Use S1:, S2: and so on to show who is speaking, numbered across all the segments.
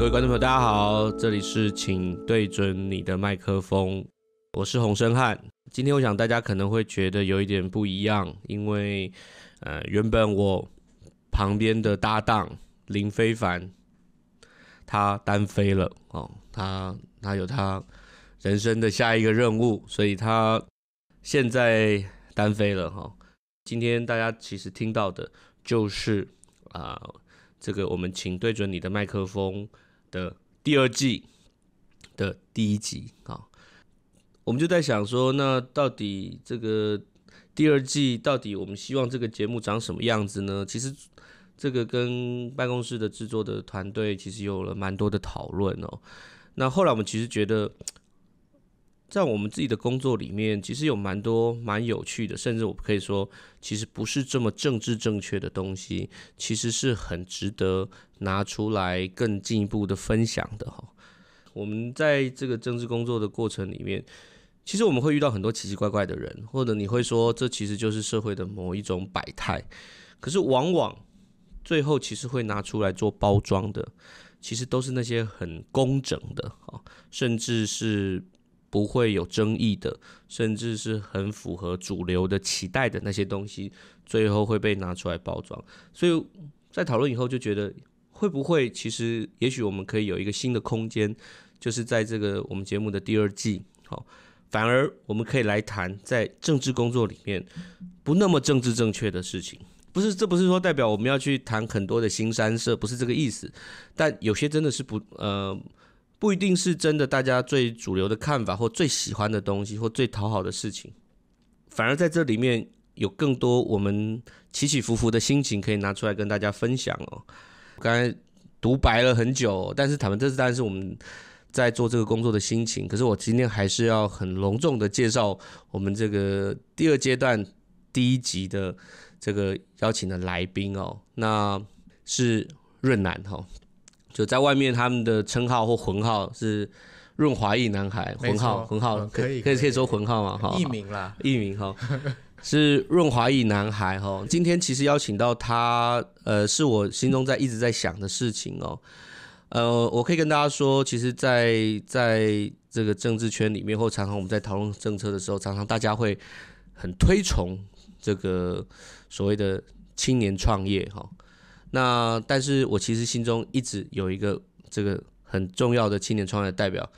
S1: 各位观众朋友，大家好，这里是请对准你的麦克风，我是洪生汉。今天我想大家可能会觉得有一点不一样，因为呃，原本我旁边的搭档林非凡他单飞了哦，他他有他人生的下一个任务，所以他现在单飞了哈。今天大家其实听到的，就是啊，这个我们请对准你的麦克风。的第二季的第一集啊，我们就在想说，那到底这个第二季到底我们希望这个节目长什么样子呢？其实这个跟办公室的制作的团队其实有了蛮多的讨论哦。那后来我们其实觉得。在我们自己的工作里面，其实有蛮多蛮有趣的，甚至我可以说，其实不是这么政治正确的东西，其实是很值得拿出来更进一步的分享的哈。我们在这个政治工作的过程里面，其实我们会遇到很多奇奇怪怪的人，或者你会说这其实就是社会的某一种百态，可是往往最后其实会拿出来做包装的，其实都是那些很工整的哈，甚至是。不会有争议的，甚至是很符合主流的期待的那些东西，最后会被拿出来包装。所以在讨论以后，就觉得会不会其实也许我们可以有一个新的空间，就是在这个我们节目的第二季，好，反而我们可以来谈在政治工作里面不那么政治正确的事情。不是，这不是说代表我们要去谈很多的新三社，不是这个意思。但有些真的是不呃。不一定是真的，大家最主流的看法或最喜欢的东西或最讨好的事情，反而在这里面有更多我们起起伏伏的心情可以拿出来跟大家分享哦。刚才独白了很久，但是他们这次当然是我们在做这个工作的心情。可是我今天还是要很隆重的介绍我们这个第二阶段第一集的这个邀请的来宾哦，那是润南哈。就在外面，他们的称号或混号是“润华裔男孩”，混号混号可以可以可以说混号嘛哈，艺名啦，艺名哈是“润华裔男孩”哈。今天其实邀请到他，呃，是我心中在一直在想的事情哦。呃，我可以跟大家说，其实，在在这个政治圈里面或常常我们在讨论政策的时候，常常大家会很推崇这个所谓的青年创业哈。那，但是我其实心中一直有一个这个很重要的青年创业代表，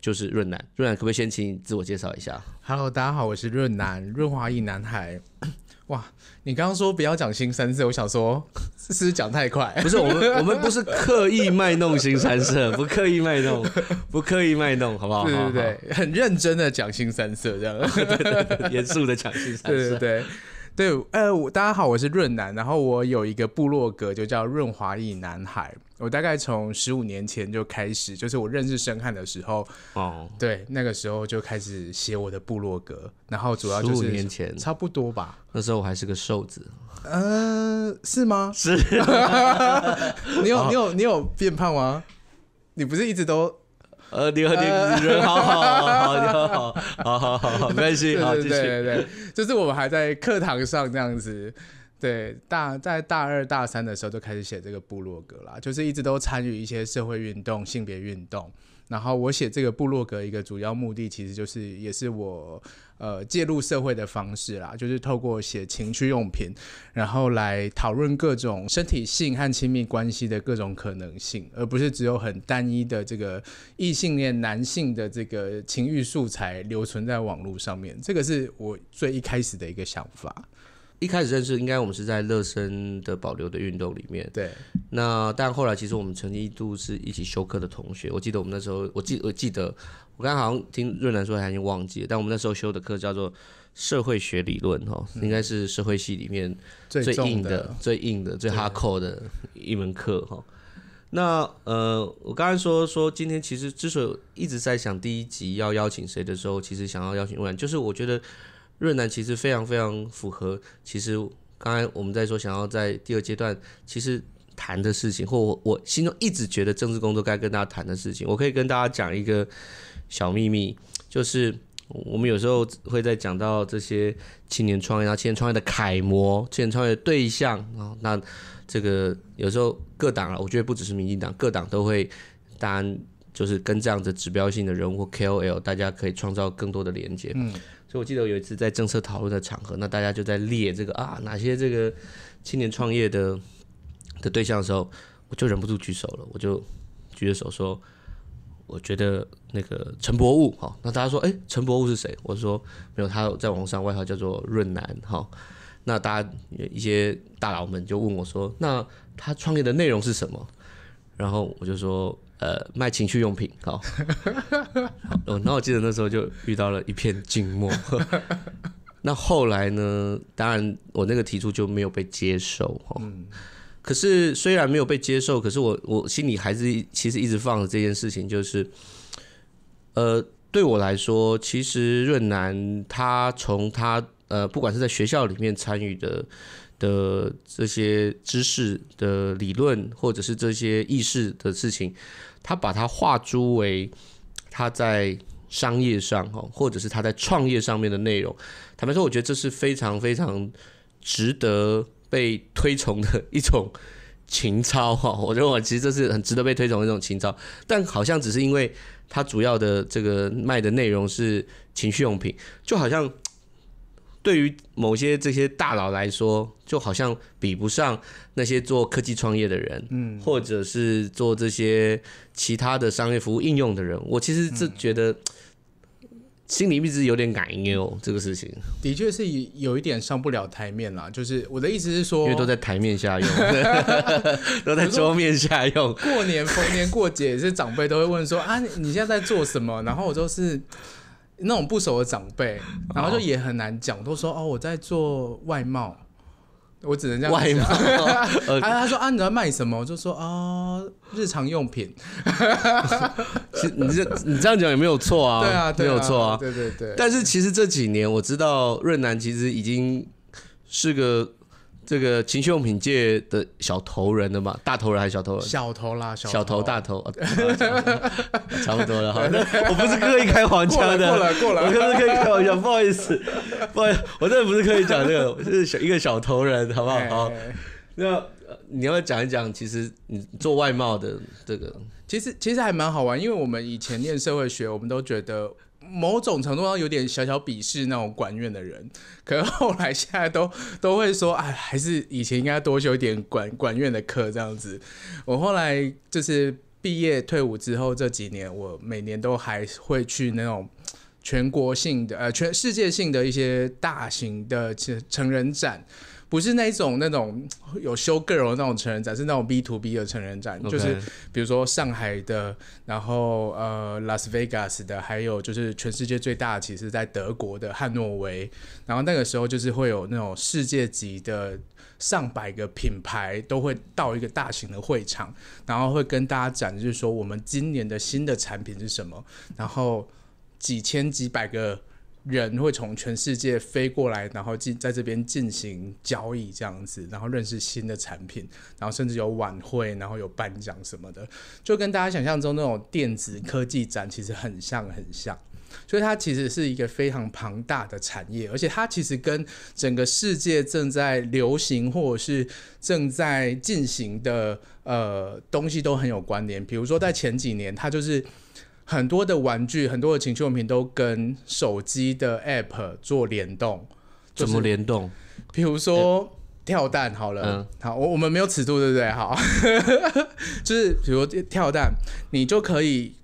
S1: 就是润南。润南可不可以先请你自
S2: 我介绍一下？Hello，大家好，我是润南，润华一男孩。哇，你刚刚说不要讲新三色，我想说是不是讲太快？不是，我们我们不是刻意卖弄新三色，不刻意卖弄，不
S1: 刻意卖弄，好不好？对对对，
S2: 很认真的讲新三色，这样，严肃的讲新三色，对对对。对，呃，大家好，我是润南，然后我有一个部落格，就叫润华裔男孩。我大概从十五年前就开始，就是我认识申汉的时候，哦，对，那个时候就开始写我的部落格，然后主要就是年前，差不多吧。那时候我还是个瘦子，嗯，是吗？是，你有你有你有变胖吗？你不是一直都，呃，你你人好好 好。好好好，没关系，好，对对对，就是我们还在课堂上这样子，对，大在大二、大三的时候就开始写这个部落格啦，就是一直都参与一些社会运动、性别运动。然后我写这个部落格一个主要目的，其实就是也是我呃介入社会的方式啦，就是透过写情趣用品，然后来讨论各种身体性和亲密关系的各种可能性，而不是只有很单一的这个异性恋男性的这个情欲素材留存在网络上面。这个是我最一开始的一个想法。一开始认识，应
S1: 该我们是在乐生的保留的运动里面。对。那但后来其实我们曾经一度是一起修课的同学。我记得我们那时候，我记我记得我刚好像听润南说，已经忘记了。但我们那时候修的课叫做社会学理论，哈，应该是社会系里面最硬的、最硬的、最 hard core 的一门课，哈。那呃，我刚才说说今天其实之所以一直在想第一集要邀请谁的时候，其实想要邀请润就是我觉得。润南其实非常非常符合，其实刚才我们在说想要在第二阶段其实谈的事情，或我我心中一直觉得政治工作该跟大家谈的事情，我可以跟大家讲一个小秘密，就是我们有时候会在讲到这些青年创业啊、青年创业的楷模、青年创业对象啊，那这个有时候各党啊，我觉得不只是民进党，各党都会，当然就是跟这样的指标性的人物 KOL，大家可以创造更多的连接，嗯。所以我记得有一次在政策讨论的场合，那大家就在列这个啊哪些这个青年创业的的对象的时候，我就忍不住举手了，我就举着手说，我觉得那个陈伯物哈，那大家说哎陈伯物是谁？我说没有他在网上外号叫做润南哈，那大家一些大佬们就问我说，那他创业的内容是什么？然后我就说。呃，卖情趣用品，好，好，那我记得那时候就遇到了一片静默。那后来呢？当然，我那个提出就没有被接受，哈。嗯。可是虽然没有被接受，可是我我心里还是其实一直放着这件事情，就是，呃，对我来说，其实润南他从他呃，不管是在学校里面参与的的这些知识的理论，或者是这些意识的事情。他把它化诸为他在商业上哈，或者是他在创业上面的内容。坦白说，我觉得这是非常非常值得被推崇的一种情操哈。我认为其实这是很值得被推崇的一种情操，但好像只是因为他主要的这个卖的内容是情趣用品，就好像。对于某些这些大佬来说，就好像比不上那些做科技创业的人，嗯，或者是做这些其他的商业服务应用的人。我其实这觉得心里一直有点应哦，这个事情，
S2: 的确是有一点上不了台面啦。就是我的意思是说，因为都在台面下用，都在桌面下用。过年、逢年过节，是长辈都会问说：“啊，你现在在做什么？”然后我都是。那种不熟的长辈，然后就也很难讲，都说哦，我在做外贸，我只能这样讲。他 他说啊，你要卖什么？就说啊，日常用品。
S1: 其实你这你这样讲也没有错啊，没有错啊，对对对。但是其实这几年我知道润楠其实已经是个。这个情趣用品界的小头人的嘛，大头人还是小头人？
S2: 小头啦，小头
S1: 大头，差不多了。好我不是刻意开黄腔的，过来过来，我不是刻意开玩笑，不好意思，不好意思，我真的不是刻意讲这个，是小一个小头人，好不好？好，
S2: 那你要讲一讲，其实你做外贸的这个，其实其实还蛮好玩，因为我们以前念社会学，我们都觉得。某种程度上有点小小鄙视那种管院的人，可是后来现在都都会说，哎，还是以前应该多修一点管管院的课这样子。我后来就是毕业退伍之后这几年，我每年都还会去那种全国性的、呃，全世界性的一些大型的成成人展。不是那种那种有 r 个人那种成人展，是那种 B to B 的成人展，就是比如说上海的，然后呃拉斯维加斯的，还有就是全世界最大的，其实在德国的汉诺威。然后那个时候就是会有那种世界级的上百个品牌都会到一个大型的会场，然后会跟大家展示说我们今年的新的产品是什么，然后几千几百个。人会从全世界飞过来，然后进在这边进行交易，这样子，然后认识新的产品，然后甚至有晚会，然后有颁奖什么的，就跟大家想象中那种电子科技展其实很像很像。所以它其实是一个非常庞大的产业，而且它其实跟整个世界正在流行或者是正在进行的呃东西都很有关联。比如说在前几年，它就是。很多的玩具，很多的情趣用品都跟手机的 app 做联动。怎么联动？比如说跳蛋好了，好，我我们没有尺度，对不对？好，就是比如跳蛋，你就可以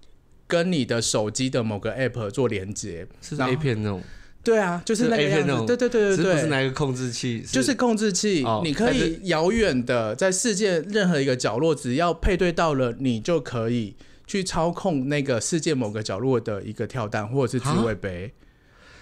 S2: 跟你的手机的某个 app 做连接，是 a 片那种。对啊，就是那个 a p 那种。对对对对对，是哪一个控制器？就是控制器，你可以遥远的在世界任何一个角落，只要配对到了，你就可以。去操控那个世界某个角落的一个跳蛋或者是滋味杯，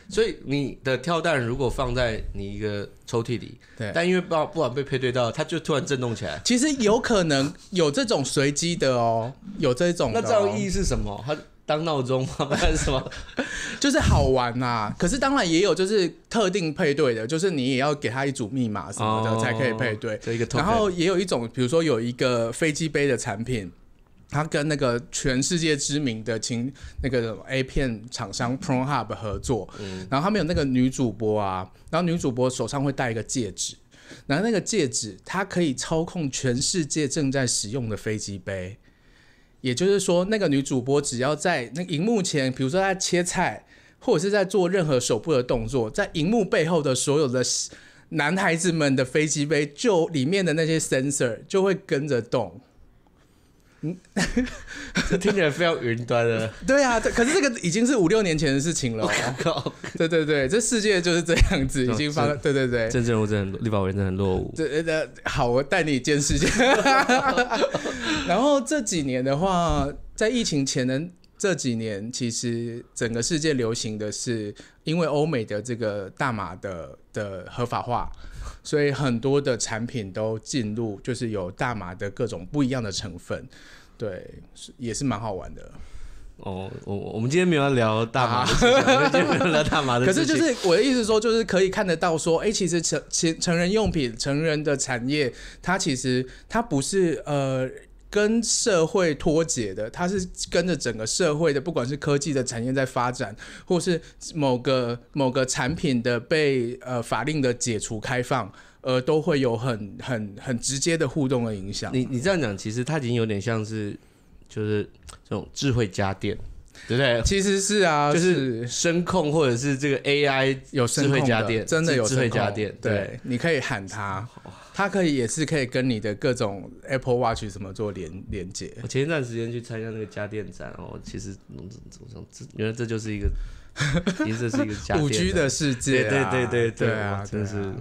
S1: 所以你的跳蛋如果放在你一个抽屉里，对，但
S2: 因为不不管被配对到，它就突然震动起来。其实有可能有这种随机的哦，有这种，那这样意义是什么？它当闹钟吗？还是什么？就是好玩呐。可是当然也有就是特定配对的，就是你也要给他一组密码什么的才可以配对。然后也有一种，比如说有一个飞机杯的产品。他跟那个全世界知名的、情那个 A 片厂商 ProHub 合作，然后他们有那个女主播啊，然后女主播手上会戴一个戒指，然后那个戒指它可以操控全世界正在使用的飞机杯，也就是说，那个女主播只要在那荧幕前，比如说她切菜或者是在做任何手部的动作，在荧幕背后的所有的男孩子们的飞机杯，就里面的那些 sensor 就会跟着动。这听起来非常云端的。对啊，可是这个已经是五六年前的事情了。对对对，这世界就是这样子，已经发。对对对，郑
S1: 正荣真很绿宝文真很落伍。
S2: 对对对，好，我带你见世界。然后这几年的话，在疫情前的这几年，其实整个世界流行的是因为欧美的这个大麻的的合法化，所以很多的产品都进入，就是有大麻的各种不一样的成分。对，是也是蛮好玩的。哦，我我们今天没有聊大麻，没有聊大麻。可是就是我的意思说，就是可以看得到说，哎，其实成成成人用品、成人的产业，它其实它不是呃。跟社会脱节的，它是跟着整个社会的，不管是科技的产业在发展，或是某个某个产品的被呃法令的解除开放，呃，都会有很很很直接的互动的影响。你你这样讲，其实它已经有点像是
S1: 就是这种智慧家电，对不对？其实是啊，就是
S2: 声控或者是这个 AI 有智慧家电，真的有智慧家电，对，你可以喊它。它可以也是可以跟你的各种 Apple Watch 什么做连连接？我前一段时间去参加那个家电展哦，其实怎么这原来这就是一个，其实这是一个 五 G 的世界，对对对对啊，真是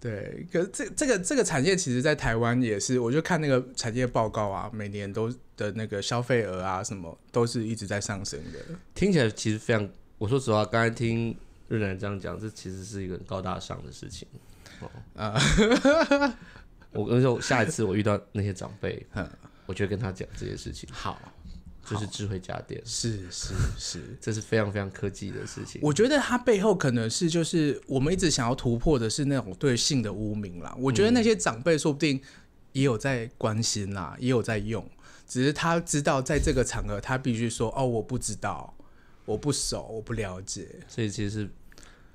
S2: 对。可这这个这个产业，其实在台湾也是，我就看那个产业报告啊，每年都的那个消费额啊什么，都是一直在上升的。
S1: 听起来其实非常，我说实话，刚才听日南这样讲，这其实是一个高大上的事情。啊！我跟你说，下一次我遇到那些长辈，哈，我就跟他讲这些事情。好，就是智慧家电，是是是，这是非常非常科技的事情。我
S2: 觉得它背后可能是就是我们一直想要突破的是那种对性的污名啦。我觉得那些长辈说不定也有在关心啦，也有在用，只是他知道在这个场合他必须说：“哦，我不知道，我不熟，我不了解。”所以其实是。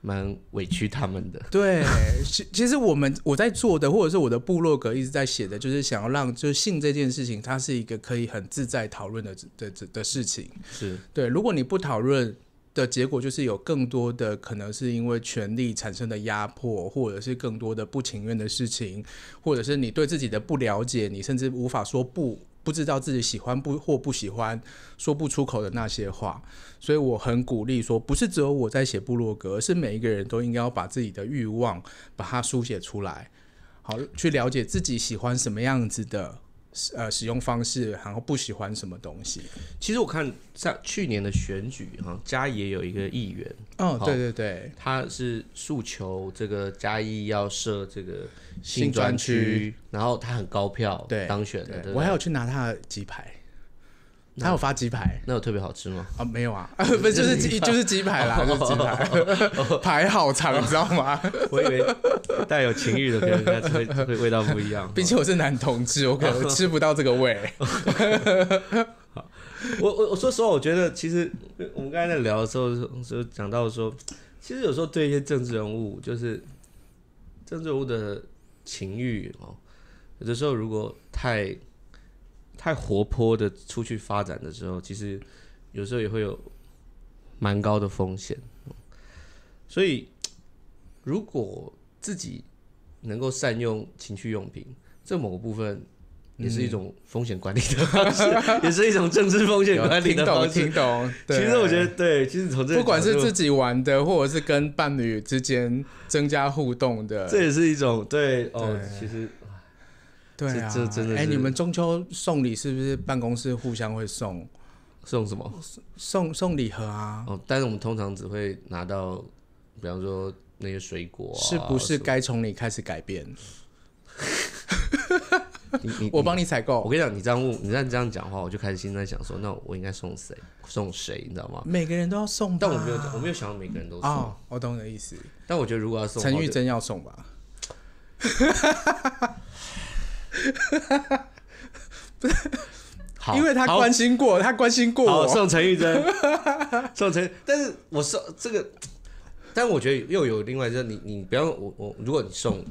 S2: 蛮委屈他们的，对，其其实我们我在做的，或者是我的部落格一直在写的，就是想要让就是性这件事情，它是一个可以很自在讨论的的的的事情，是对。如果你不讨论，的结果就是有更多的可能是因为权力产生的压迫，或者是更多的不情愿的事情，或者是你对自己的不了解，你甚至无法说不。不知道自己喜欢不或不喜欢，说不出口的那些话，所以我很鼓励说，不是只有我在写部落格，是每一个人都应该要把自己的欲望把它书写出来，好去了解自己喜欢什么样子的。呃，使用方式，然后不喜欢什么东西。其实我看在去年的选举，哈，嘉义也有一个议员，
S1: 哦，对对对，他是诉求这个嘉义要设这个新专区，然后他很高票当选的，我还有
S2: 去拿他的鸡排。还有发鸡排，那有特别好吃吗？啊，没有啊，不就是鸡，就是鸡排啦，就是鸡排，排好长，你知道吗？我以为带有情欲的，别人应该味味道不一样。并且我是男同志，我可能吃不到这个味。
S1: 我我我说实话，我觉得其实我们刚才在聊的时候，就讲到说，其实有时候对一些政治人物，就是政治人物的情欲哦，有的时候如果太。太活泼的出去发展的时候，其实有时候也会有蛮高的风险。所以，如果自己能够善用情趣用品，这某个部分也是一种风险管理的方式，也是一种政治风险管理的方式。听懂，听懂。其实我觉得，对，其实从不管是自己
S2: 玩的，或者是跟伴侣之间增加互动的，这也是一种对哦，其实。
S1: 对啊，哎，你们
S2: 中秋送礼是不是办公室互相会送？送什么？送送礼盒啊。哦，但是我们通常只会
S1: 拿到，比方说那些水果啊。是不是该从你开始改变？我帮你采购。我跟你讲，你这样问，你这样这样讲话，我就开始心在想说，那我应该送谁？送谁？你知道吗？
S2: 每个人都要送。但我没有，我没有想到每个人都送。我懂你的意思。但我觉得如果要送，陈玉珍要送吧。因为他关心过，他关心过我。送陈玉珍，送 陈，但是
S1: 我送这个，但我觉得又有另外一是你你不要我我，如果你送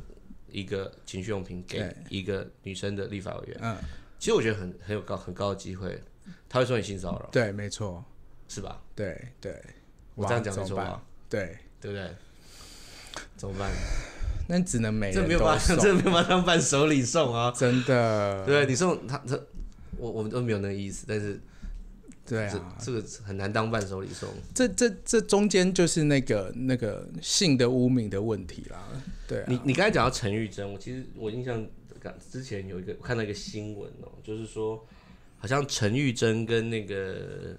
S1: 一个情绪用品给一个女生的立法委员，嗯，其实我觉得很很有高很高的机会，他会说你性骚扰。
S2: 对，没错，是吧？对对，我这样讲没错，
S1: 对对不对？怎么办？
S2: 那只能没，这没有办法，这没有办法
S1: 当伴手礼送啊！真的，对，你送他他，我我们都没有那个意思，但是，对啊，这个很难当伴手礼送。
S2: 这这这中间就是那个那个性的污名的问题啦。对，你你刚才讲
S1: 到陈玉珍，我其实我印象感之前有一个我看到一个新闻哦，就是说好像陈玉珍跟那个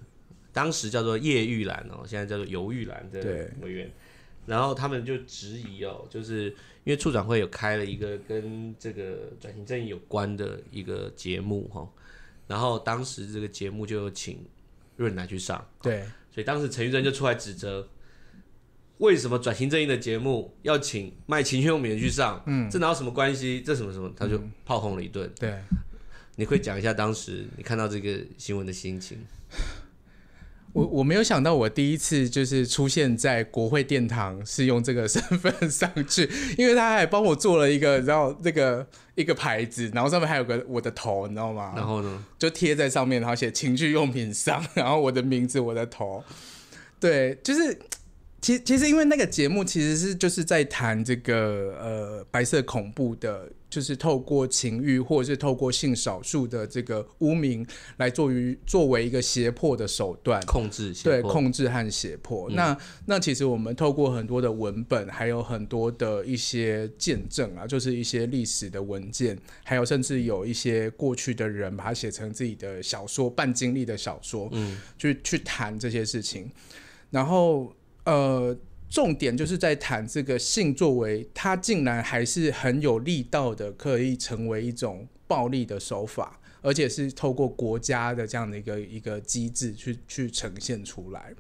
S1: 当时叫做叶玉兰哦，现在叫做游玉兰的委员，然后他们就质疑哦，就是。因为处长会有开了一个跟这个转型正义有关的一个节目哈，然后当时这个节目就有请润来去上，对，所以当时陈玉珍就出来指责，为什么转型正义的节目要请卖情趣用品人去上？嗯，这哪有什么关系？这什么什么？他就炮轰了一顿。对，你会讲一下当时你看到这个
S2: 新闻的心情？我我没有想到，我第一次就是出现在国会殿堂是用这个身份上去，因为他还帮我做了一个，然后那个一个牌子，然后上面还有个我的头，你知道吗？然后呢，就贴在上面，然后写情趣用品商，然后我的名字，我的头，对，就是，其其实因为那个节目其实是就是在谈这个呃白色恐怖的。就是透过情欲，或者是透过性少数的这个污名，来作为作为一个胁迫的手段，控制对控制和胁迫。那那其实我们透过很多的文本，还有很多的一些见证啊，就是一些历史的文件，还有甚至有一些过去的人把它写成自己的小说，半经历的小说，嗯，去去谈这些事情。然后呃。重点就是在谈这个性作为，它竟然还是很有力道的，可以成为一种暴力的手法，而且是透过国家的这样的一个一个机制去去呈现出来。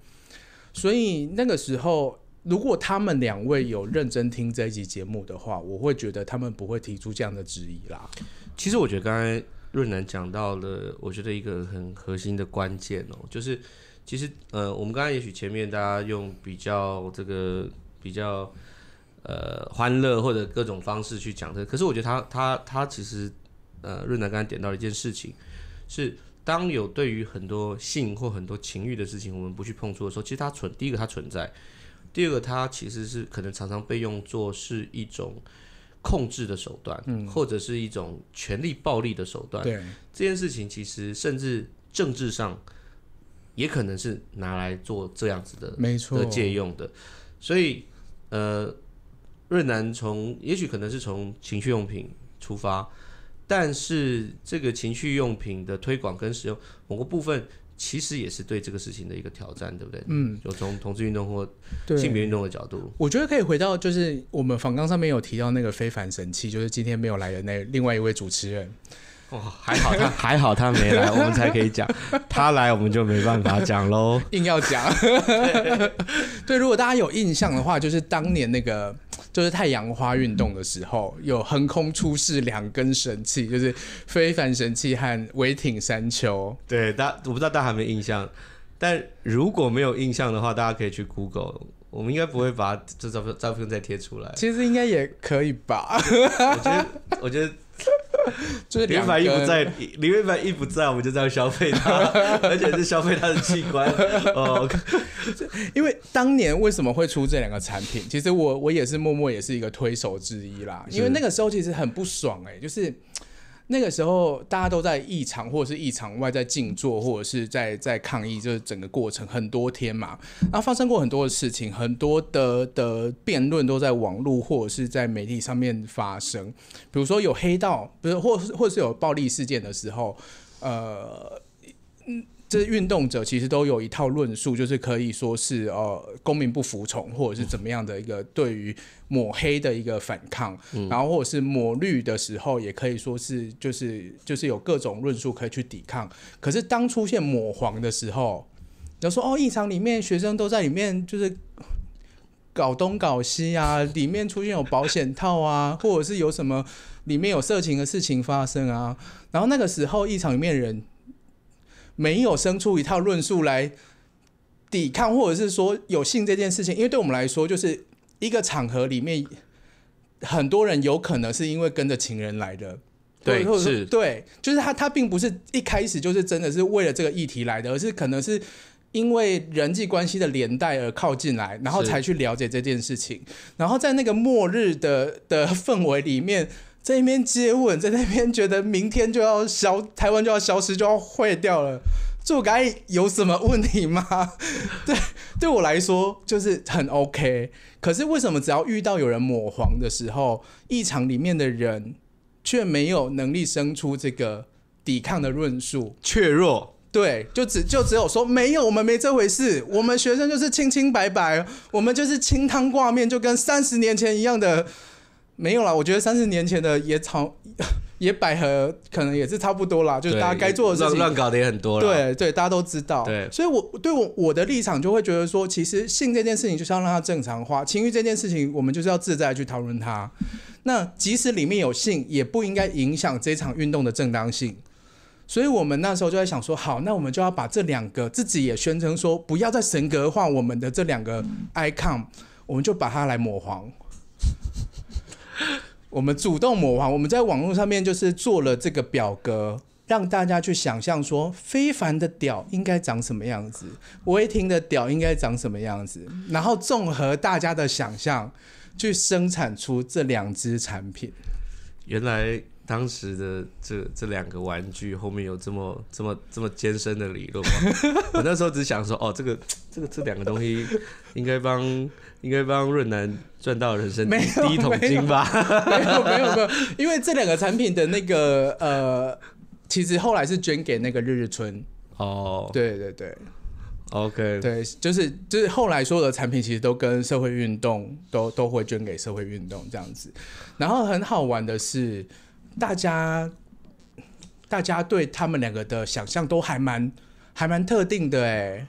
S2: 所以那个时候，如果他们两位有认真听这一集节目的话，我会觉得他们不会提出这样的质疑啦。
S1: 其实我觉得刚才润南讲到了，我觉得一个很核心的关键哦，就是。其实，呃，我们刚才也许前面大家用比较这个比较呃欢乐或者各种方式去讲这，可是我觉得他他他其实，呃，润南刚才点到了一件事情，是当有对于很多性或很多情欲的事情，我们不去碰触的时候，其实它存第一个它存在，第二个它其实是可能常常被用作是一种控制的手段，或者是一种权力暴力的手段。对这件事情，其实甚至政治上。也可能是拿来做这样子的没的借用的，所以呃，润南从也许可能是从情趣用品出发，但是这个情趣用品的推广跟使用某个部分其实也是对这个事情的一个挑战，对不对？嗯，有从同志运动或性别运动的角度，
S2: 我觉得可以回到就是我们访纲上面有提到那个非凡神器，就是今天没有来的那另外一位主持人。还好他 还好他没来，我们才可以讲。他来我们就没办法讲喽。硬要讲，对。如果大家有印象的话，就是当年那个就是太阳花运动的时候，有横空出世两根神器，就是非凡神器和维挺山丘。对，大我不知道大家有没有印象，但如果没有印象的话，大家可以去 Google。我
S1: 们应该不会把这照片照片再贴出来。其
S2: 实应该也可以吧。我觉得，我觉得。就是李非凡一不在，
S1: 李非凡一不在，我们就这样消费他，而且是消费他的器官。哦，
S2: 因为当年为什么会出这两个产品？其实我我也是默默也是一个推手之一啦。因为那个时候其实很不爽哎，就是。那个时候，大家都在异常或者是异常外在静坐，或者是在在抗议，就是整个过程很多天嘛。那发生过很多的事情，很多的的辩论都在网络或者是在媒体上面发生。比如说有黑道，不是，或是或是有暴力事件的时候，呃，嗯。这运动者其实都有一套论述，就是可以说是呃公民不服从，或者是怎么样的一个对于抹黑的一个反抗，然后或者是抹绿的时候，也可以说是就是就是有各种论述可以去抵抗。可是当出现抹黄的时候，你说哦，异场里面学生都在里面就是搞东搞西啊，里面出现有保险套啊，或者是有什么里面有色情的事情发生啊，然后那个时候异场里面人。没有生出一套论述来抵抗，或者是说有性这件事情，因为对我们来说，就是一个场合里面很多人有可能是因为跟着情人来的，对，是，对，就是他，他并不是一开始就是真的是为了这个议题来的，而是可能是因为人际关系的连带而靠近来，然后才去了解这件事情，然后在那个末日的的氛围里面。在那边接吻，在那边觉得明天就要消，台湾就要消失，就要毁掉了，这该有什么问题吗？对，对我来说就是很 OK。可是为什么只要遇到有人抹黄的时候，异常里面的人却没有能力生出这个抵抗的论述？怯弱，对，就只就只有说没有，我们没这回事，我们学生就是清清白白，我们就是清汤挂面，就跟三十年前一样的。没有啦，我觉得三十年前的野草、野 百合可能也是差不多啦，就是大家该做的事情乱搞的也很多，对对，大家都知道。对，所以我对我我的立场就会觉得说，其实性这件事情就是要让它正常化，情欲这件事情我们就是要自在去讨论它。那即使里面有性，也不应该影响这场运动的正当性。所以我们那时候就在想说，好，那我们就要把这两个自己也宣称说不要再神格化我们的这两个 icon，我们就把它来抹黄。我们主动模仿，我们在网络上面就是做了这个表格，让大家去想象说非凡的屌应该长什么样子，威廷的屌应该长什么样子，然后综合大家的想象去生产出这两支产品。原
S1: 来。当时的这这两个玩具后面有这么这么这么艰深的理论吗？我那时候只想说，哦，这个这个这两个东西应该帮应该帮润南赚到人生第一桶金吧？
S2: 没有没有没有，因为这两个产品的那个呃，其实后来是捐给那个日日春哦，对对对，OK，对，就是就是后来所有的产品其实都跟社会运动都都会捐给社会运动这样子，然后很好玩的是。大家，大家对他们两个的想象都还蛮还蛮特定的哎。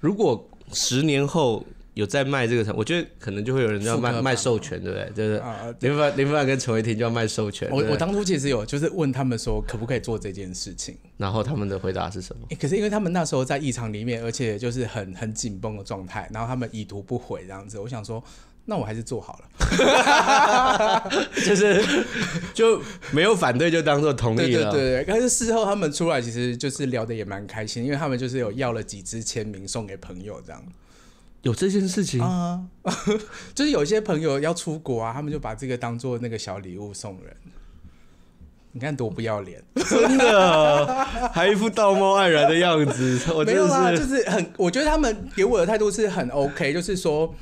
S2: 如果十年后有在卖这个厂，
S1: 我觉得可能就会有人要卖卖授权，对不对？就是林凡林凡跟陈伟霆就要卖授权。我我当
S2: 初其实有就是问他们说可不可以做这件事情，然后他们的回答是什么？可是因为他们那时候在异常里面，而且就是很很紧绷的状态，然后他们以读不悔这样子，我想说。那我还是做好了，就是就没有反对，就当做同意了。对对对，但是事后他们出来，其实就是聊得也蛮开心，因为他们就是有要了几支签名送给朋友，这样
S1: 有这件事情啊，
S2: 就是有一些朋友要出国啊，他们就把这个当做那个小礼物送人。你看多不要脸，真的，还一副道貌岸然的样子。没有啊，就是很，我觉得他们给我的态度是很 OK，就是说。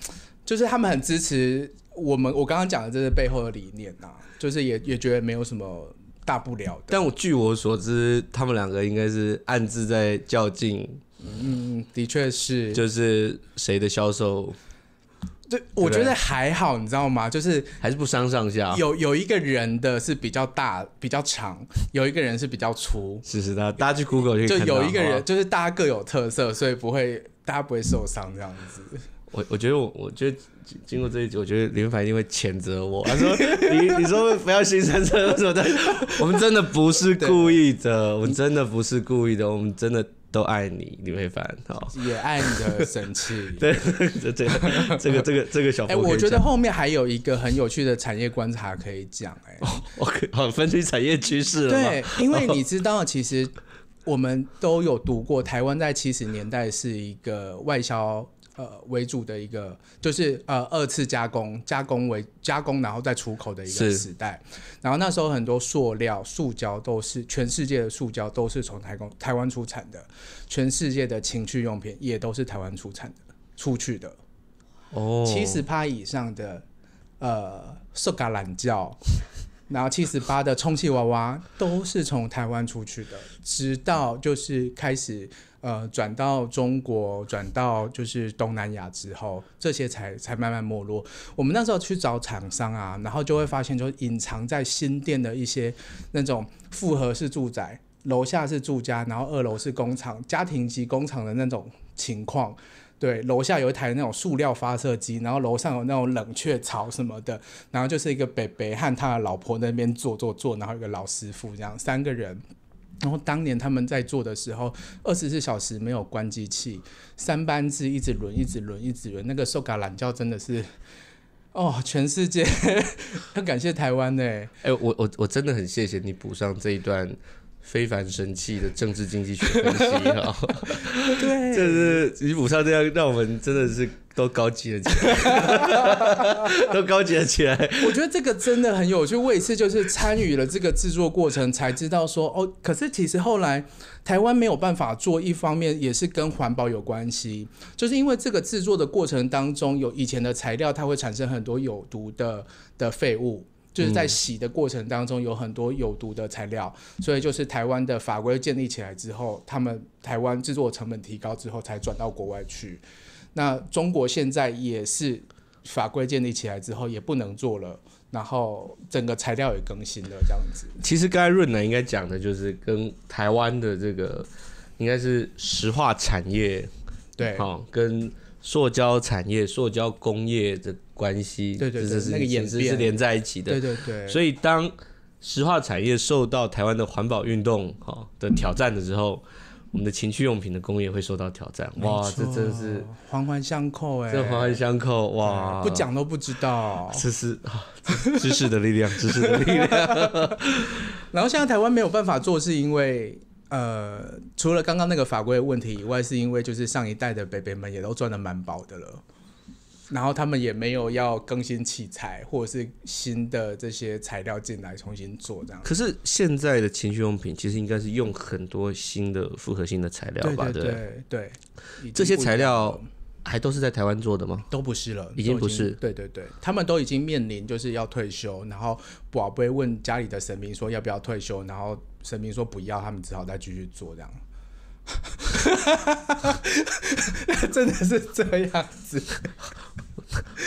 S2: 就是他们很支持我们，我刚刚讲的这些背后的理念呐，就是也也觉得没有什么大不了的。
S1: 但我据我所知，他们两个应该是暗自在较劲。嗯，的确是。就是谁的销售？
S2: 对，我觉得还好，你知道吗？就是还是不相上下。有有一个人的是比较大、比较长，有一个人是比较粗。是是的，大家去 Google 去就有一个人，就是大家各有特色，所以不会大家不会受伤这样子。我我觉得我我觉得
S1: 经过这一集，我觉得林凡一定会谴责我。他说：“你你说不要心生这种的，
S2: 我们真的不是故
S1: 意的，我们真的不是故意的，我们真的都爱你，林凡。”好，也爱你的神器。对，这这这个这个小哎，我觉得后
S2: 面还有一个很有趣的产业观察可以讲。哎，OK，好，分析产业趋势。对，因为你 知道，其实我们都有读过，台湾在七十年代是一个外销。呃，为主的一个就是呃，二次加工、加工为加工，然后再出口的一个时代。然后那时候很多塑料、塑胶都是全世界的塑胶都是从台湾台湾出产的，全世界的情趣用品也都是台湾出产的、出去的。
S1: 哦，七十
S2: 趴以上的呃，睡个懒觉。然后七十八的充气娃娃都是从台湾出去的，直到就是开始呃转到中国，转到就是东南亚之后，这些才才慢慢没落。我们那时候去找厂商啊，然后就会发现，就隐藏在新店的一些那种复合式住宅，楼下是住家，然后二楼是工厂，家庭及工厂的那种情况。对，楼下有一台那种塑料发射机，然后楼上有那种冷却槽什么的，然后就是一个北北和他的老婆那边坐坐坐，然后有个老师傅这样三个人，然后当年他们在做的时候，二十四小时没有关机器，三班制一直轮一直轮一直轮，那个受嘎懒觉真的是，哦，全世界，很感谢台湾哎，
S1: 诶，我我我真的很谢谢你补上这一段。非凡神器的政治经济学分析哈。对，这是你补上这样让我们真的是都高级了起来，都高级了起来。
S2: 我觉得这个真的很有趣。我也是就是参与了这个制作过程，才知道说哦，可是其实后来台湾没有办法做，一方面也是跟环保有关系，就是因为这个制作的过程当中有以前的材料，它会产生很多有毒的的废物。就是在洗的过程当中有很多有毒的材料，所以就是台湾的法规建立起来之后，他们台湾制作成本提高之后才转到国外去。那中国现在也是法规建立起来之后也不能做了，然后整个材料也更新了这样子。
S1: 其实刚才润南应该讲的就是跟台湾的这个应该是石化产业对，好跟塑胶产业、塑胶工业的。关系，对对对，那个演是连在一起的，对对对。所以当石化产业受到台湾的环保运动哈的挑战的时候，我们的情趣用品的工业会受到挑战。哇，这真的是
S2: 环环相扣哎，这环
S1: 环相扣哇，不讲
S2: 都不知道。这
S1: 是知识的力量，知识的力量。
S2: 然后现在台湾没有办法做，是因为呃，除了刚刚那个法规问题以外，是因为就是上一代的北北们也都赚的蛮饱的了。然后他们也没有要更新器材或者是新的这些材料进来重新做这样。
S1: 可是现在的情绪用品其实应该是用很多新的复合性的材料吧？对对对，这些材料还都是在台湾做的吗？都不是了，已经不是。对
S2: 对对，他们都已经面临就是要退休，然后宝贝问家里的神明说要不要退休，然后神明说不要，他们只好再继续做这样。真的是这样子。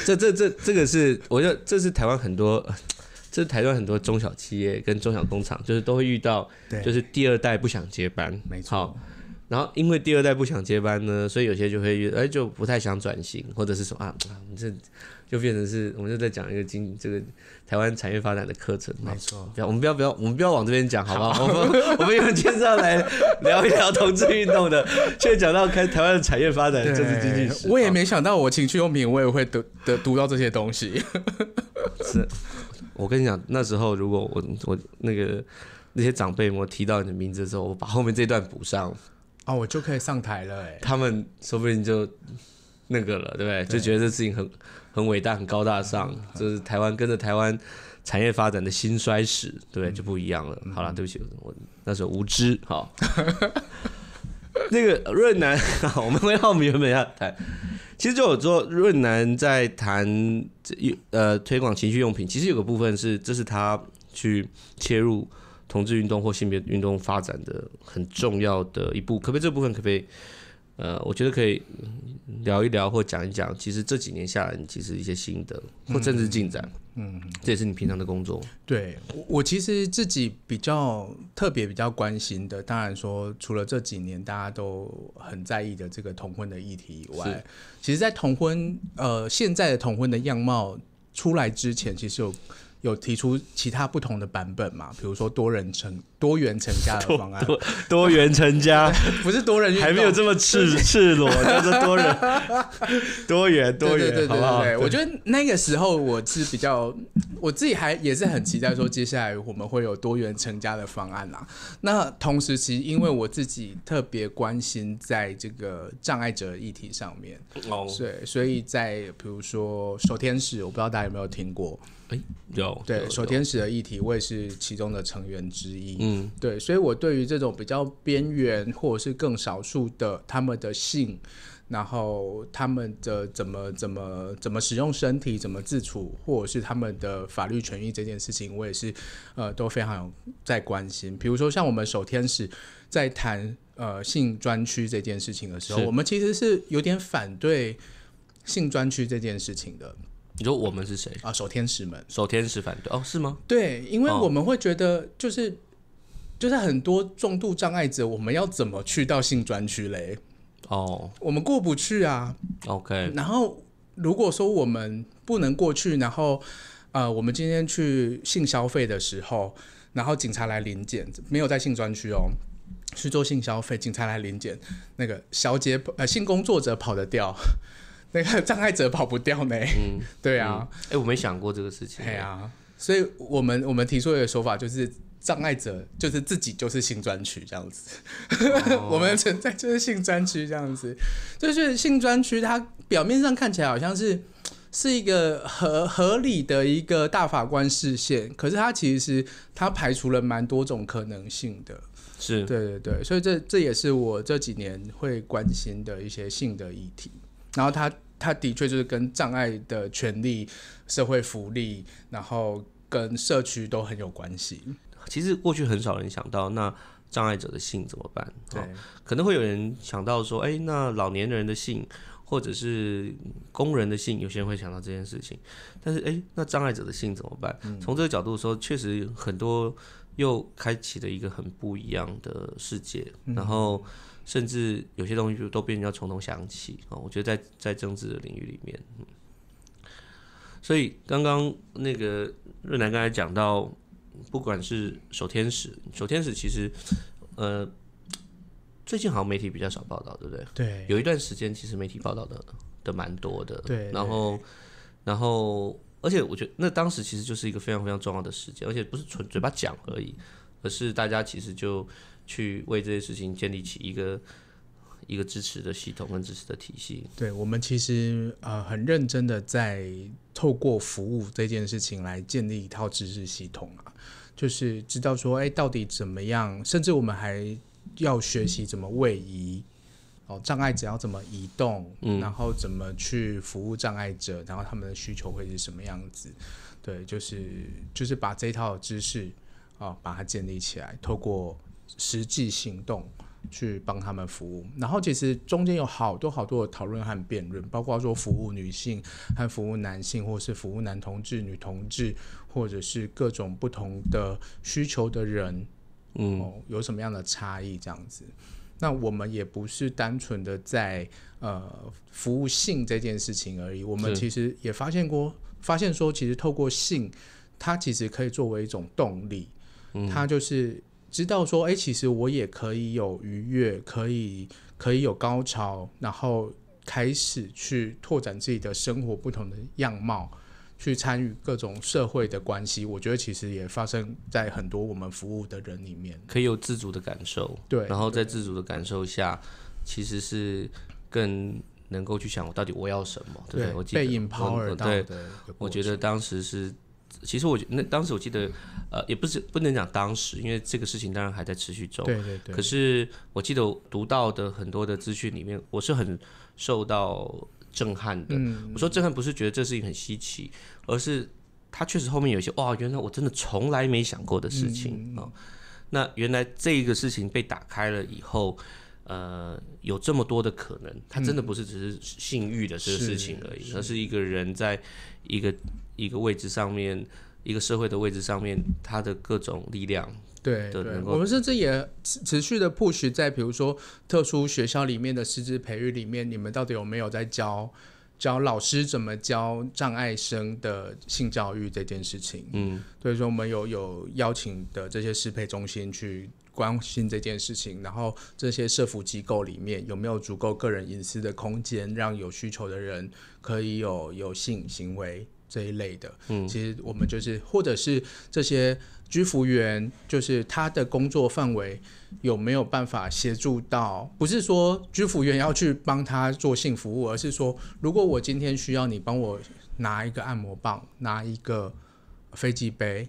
S1: 这、这、这、这个是，我觉得这是台湾很多，这是台湾很多中小企业跟中小工厂，就是都会遇到，就是第二代不想接班，没错。然后，因为第二代不想接班呢，所以有些就会遇，哎，就不太想转型，或者是说啊，这。就变成是，我们就在讲一个经这个台湾产业发展的课程没错，不要，我们不要
S2: 不要，我们不要往这边讲，好不好？我们我们有介绍要来聊一聊同志运动的，却讲到开台湾的产业发展，政是经济我也没想到，我情趣用品，我也会读的读到这些东西。是，我跟你讲，那时候如果我
S1: 我那个那些长辈，我提到你的名字的时候，我把后面这段补上
S2: 啊，我就可以上台了。哎，
S1: 他们说不定就那个了，对不对？就觉得这事情很。很伟大，很高大上，这是台湾跟着台湾产业发展的兴衰史，对，就不一样了。好了，对不起，我那时候无知，好。那个润南 我们回到我们原本要谈，其实就有做润南在谈，呃，推广情趣用品，其实有个部分是，这是他去切入同志运动或性别运动发展的很重要的一步，可不可以？这部分可不可以？呃，我觉得可以聊一聊或讲一讲，其实这几年下来，其实一些心得或政治进展，嗯，这也是你平常的工作。
S2: 对，我我其实自己比较特别比较关心的，当然说除了这几年大家都很在意的这个同婚的议题以外，其实，在同婚呃现在的同婚的样貌出来之前，其实有。有提出其他不同的版本嘛？比如说多人成多元成家的方案，多元成家 不是多人，还没有这么赤赤裸，叫 做多人多元多元，对对对对我觉得那个时候我是比较我自己还也是很期待说接下来我们会有多元成家的方案啦。那同时其实因为我自己特别关心在这个障碍者议题上面哦，对，所以在比如说守天使，我不知道大家有没有听过。哎，有对守天使的议题，我也是其中的成员之一。嗯，对，所以我对于这种比较边缘或者是更少数的他们的性，然后他们的怎么怎么怎么使用身体，怎么自处，或者是他们的法律权益这件事情，我也是呃都非常有在关心。比如说像我们守天使在谈呃性专区这件事情的时候，我们其实是有点反对性专区这件事情的。
S1: 你说我们是谁啊？守天使们，守天使反对哦，是吗？
S2: 对，因为我们会觉得，就是就是很多重度障碍者，我们要怎么去到性专区嘞？哦，我们过不去啊。OK，然后如果说我们不能过去，然后呃，我们今天去性消费的时候，然后警察来临检，没有在性专区哦，去做性消费，警察来临检，那个小姐呃，性工作者跑得掉。那个障碍者跑不掉呢。嗯，对啊。哎，我没想过这个事情。对呀，所以我们我们提出一个说法，就是障碍者就是自己就是性专区这样子。我们的存在就是性专区这样子，就是性专区它表面上看起来好像是是一个合合理的一个大法官视线，可是它其实它排除了蛮多种可能性的。是，对对对，所以这这也是我这几年会关心的一些性的议题。然后他他的确就是跟障碍的权利、社会福利，然后跟社区都很有关系。
S1: 其实过去很少人想到，那障碍者的性怎么办？对，可能会有人想到说，哎，那老年人的性，或者是工人的性，有些人会想到这件事情。但是，哎，那障碍者的性怎么办？从这个角度说，确实很多又开启了一个很不一样的世界。然后。甚至有些东西就都变成要从头想起啊！我觉得在在政治的领域里面，嗯，所以刚刚那个瑞南刚才讲到，不管是守天使，守天使其实，呃，最近好像媒体比较少报道，对不对？对，有一段时间其实媒体报道的的蛮多的，对。然后，然后，而且我觉得那当时其实就是一个非常非常重要的事件，而且不是纯嘴巴讲而已，而是大家其实就。去为这些事情建立起一个一个支持的系统跟支持的体系。
S2: 对，我们其实呃很认真的在透过服务这件事情来建立一套知识系统啊，就是知道说，哎，到底怎么样？甚至我们还要学习怎么位移哦，障碍者要怎么移动，然后怎么去服务障碍者，然后他们的需求会是什么样子？对，就是就是把这套知识啊，把它建立起来，透过。实际行动去帮他们服务，然后其实中间有好多好多的讨论和辩论，包括说服务女性和服务男性，或是服务男同志、女同志，或者是各种不同的需求的人，嗯，有什么样的差异？这样子，那我们也不是单纯的在呃服务性这件事情而已，我们其实也发现过，发现说其实透过性，它其实可以作为一种动力，它就是。知道说，哎，其实我也可以有愉悦，可以可以有高潮，然后开始去拓展自己的生活不同的样貌，去参与各种社会的关系。我觉得其实也发生在很多我们服务的人里面，
S1: 可以有自主的感受，对，然后在自主的感受下，其实是更能够去想我到底我要什么。对，我记得，对，我觉得当时是。其实我觉那当时我记得，呃，也不是不能讲当时，因为这个事情当然还在持续中。对对对。可是我记得读到的很多的资讯里面，我是很受到震撼的。我说震撼不是觉得这事情很稀奇，而是他确实后面有些哇，原来我真的从来没想过的事情啊。那原来这个事情被打开了以后，呃，有这么多的可能，它真的不是只是性欲的这个事情而已，而是一个人在一个。一个位置上面，一个社会的位置上面，它的各种力量，
S2: 对，对，我们甚至也持续的 push 在，比如说特殊学校里面的师资培育里面，你们到底有没有在教教老师怎么教障碍生的性教育这件事情？嗯，所以说我们有有邀请的这些适配中心去关心这件事情，然后这些社服机构里面有没有足够个人隐私的空间，让有需求的人可以有有性行为？这一类的，嗯，其实我们就是，或者是这些居服员，就是他的工作范围有没有办法协助到？不是说居服员要去帮他做性服务，而是说，如果我今天需要你帮我拿一个按摩棒，拿一个飞机杯，